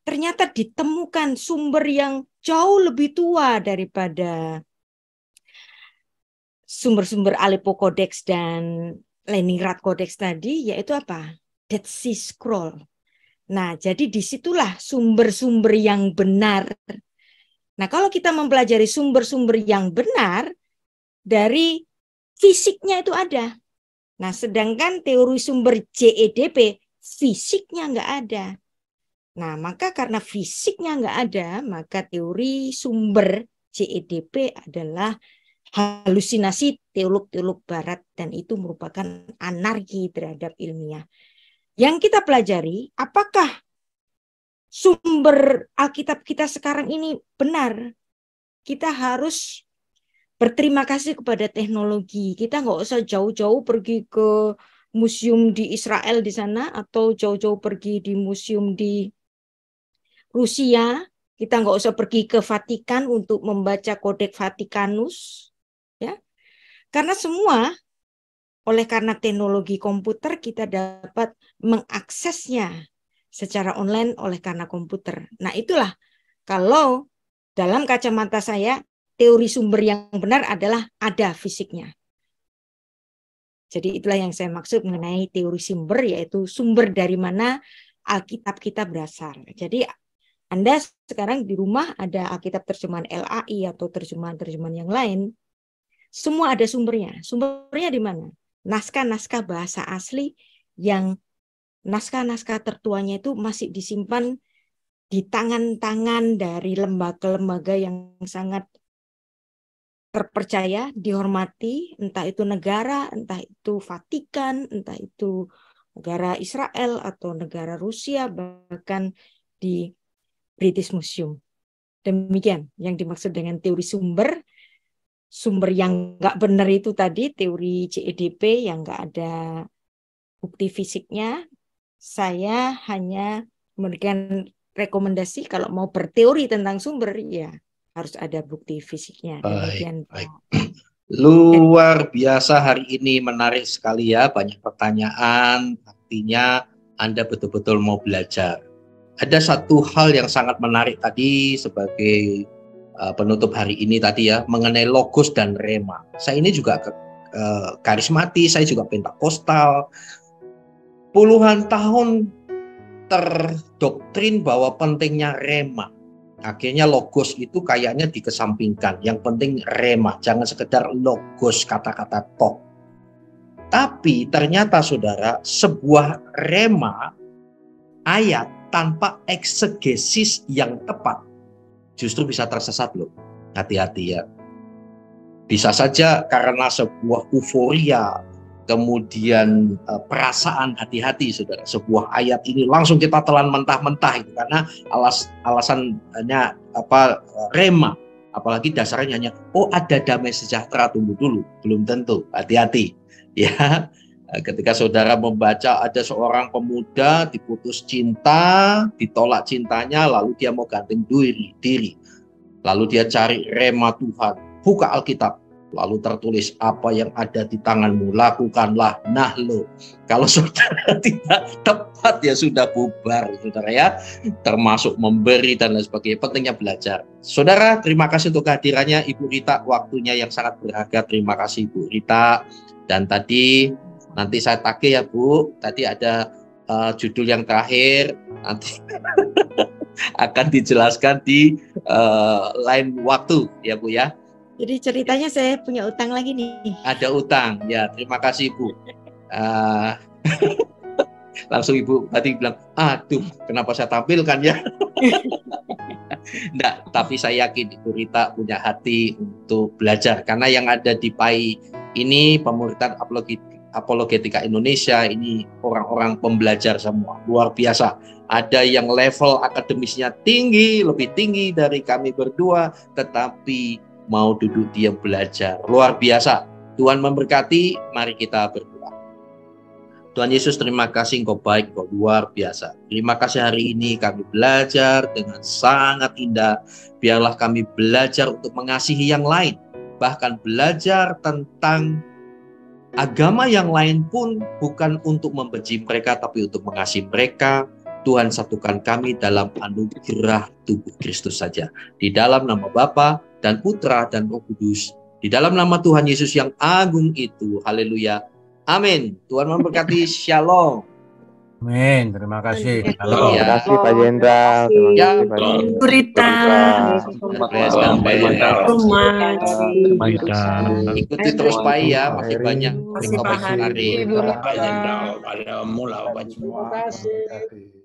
ternyata ditemukan sumber yang jauh lebih tua daripada sumber-sumber Aleppo Codex dan Leningrad Codex tadi, yaitu apa? Dead Sea Scroll. Nah, jadi disitulah sumber-sumber yang benar. Nah, kalau kita mempelajari sumber-sumber yang benar, dari fisiknya itu ada. Nah, sedangkan teori sumber CEDP fisiknya nggak ada. Nah, maka karena fisiknya nggak ada, maka teori sumber CEDP adalah halusinasi teolog-teolog barat dan itu merupakan anarki terhadap ilmiah. Yang kita pelajari, apakah sumber Alkitab kita sekarang ini benar? Kita harus berterima kasih kepada teknologi. Kita nggak usah jauh-jauh pergi ke museum di Israel di sana atau jauh-jauh pergi di museum di Rusia. Kita nggak usah pergi ke Vatikan untuk membaca kodek Vatikanus, ya. Karena semua oleh karena teknologi komputer kita dapat mengaksesnya secara online oleh karena komputer. Nah itulah kalau dalam kacamata saya teori sumber yang benar adalah ada fisiknya. Jadi itulah yang saya maksud mengenai teori sumber, yaitu sumber dari mana Alkitab kita berasal. Jadi Anda sekarang di rumah ada Alkitab terjemahan LAI atau terjemahan-terjemahan yang lain, semua ada sumbernya. Sumbernya di mana? Naskah-naskah bahasa asli yang naskah-naskah tertuanya itu masih disimpan di tangan-tangan dari lembaga-lembaga yang sangat terpercaya, dihormati, entah itu negara, entah itu Vatikan, entah itu negara Israel atau negara Rusia, bahkan di British Museum. Demikian yang dimaksud dengan teori sumber, sumber yang nggak benar itu tadi, teori CEDP yang nggak ada bukti fisiknya. Saya hanya memberikan rekomendasi kalau mau berteori tentang sumber, ya harus ada bukti fisiknya. Demikian, baik, Luar biasa hari ini menarik sekali ya, banyak pertanyaan. Artinya Anda betul-betul mau belajar. Ada satu hal yang sangat menarik tadi sebagai eh, penutup hari ini tadi ya mengenai logos dan rema. Saya ini juga uh, karismatis, saya juga pentakostal. Puluhan tahun terdoktrin bahwa pentingnya rema akhirnya logos itu kayaknya dikesampingkan. Yang penting rema, jangan sekedar logos kata-kata tok. Tapi ternyata saudara, sebuah rema ayat tanpa eksegesis yang tepat justru bisa tersesat loh. Hati-hati ya. Bisa saja karena sebuah euforia, kemudian e, perasaan hati-hati saudara sebuah ayat ini langsung kita telan mentah-mentah itu karena alas alasannya apa e, rema apalagi dasarnya hanya oh ada damai sejahtera tunggu dulu belum tentu hati-hati ya e, ketika saudara membaca ada seorang pemuda diputus cinta ditolak cintanya lalu dia mau ganti diri diri lalu dia cari rema Tuhan buka Alkitab Lalu tertulis apa yang ada di tanganmu lakukanlah. Nah lo, kalau saudara tidak tepat ya sudah bubar saudara ya. Termasuk memberi dan lain sebagainya. Pentingnya belajar. Saudara terima kasih untuk kehadirannya Ibu Rita. Waktunya yang sangat berharga. Terima kasih Ibu Rita. Dan tadi nanti saya tagih ya Bu. Tadi ada uh, judul yang terakhir nanti akan dijelaskan di uh, lain waktu ya Bu ya. Jadi ceritanya saya punya utang lagi nih. Ada utang, ya terima kasih Bu. Uh, langsung Ibu tadi bilang, aduh kenapa saya tampilkan ya? Nggak, tapi saya yakin Ibu Rita punya hati untuk belajar. Karena yang ada di PAI ini pemuritan apologetika Indonesia ini orang-orang pembelajar semua luar biasa ada yang level akademisnya tinggi lebih tinggi dari kami berdua tetapi mau duduk diam belajar. Luar biasa. Tuhan memberkati, mari kita berdoa. Tuhan Yesus terima kasih engkau baik, engkau luar biasa. Terima kasih hari ini kami belajar dengan sangat indah. Biarlah kami belajar untuk mengasihi yang lain. Bahkan belajar tentang agama yang lain pun bukan untuk membenci mereka, tapi untuk mengasihi mereka, Tuhan satukan kami dalam anugerah tubuh Kristus saja. Di dalam nama Bapa dan Putra dan Roh Kudus. Di dalam nama Tuhan Yesus yang agung itu. Haleluya. Amin. Tuhan memberkati. Shalom. Amin. Terima kasih. Halo. Terima kasih Pak Jenderal. Terima kasih ya, Pak Jenderal. Jenderal. Terima kasih. Ikuti terus Pak ya, masih banyak. Terima kasih Pak Jenderal. Terima kasih Pak Terima kasih.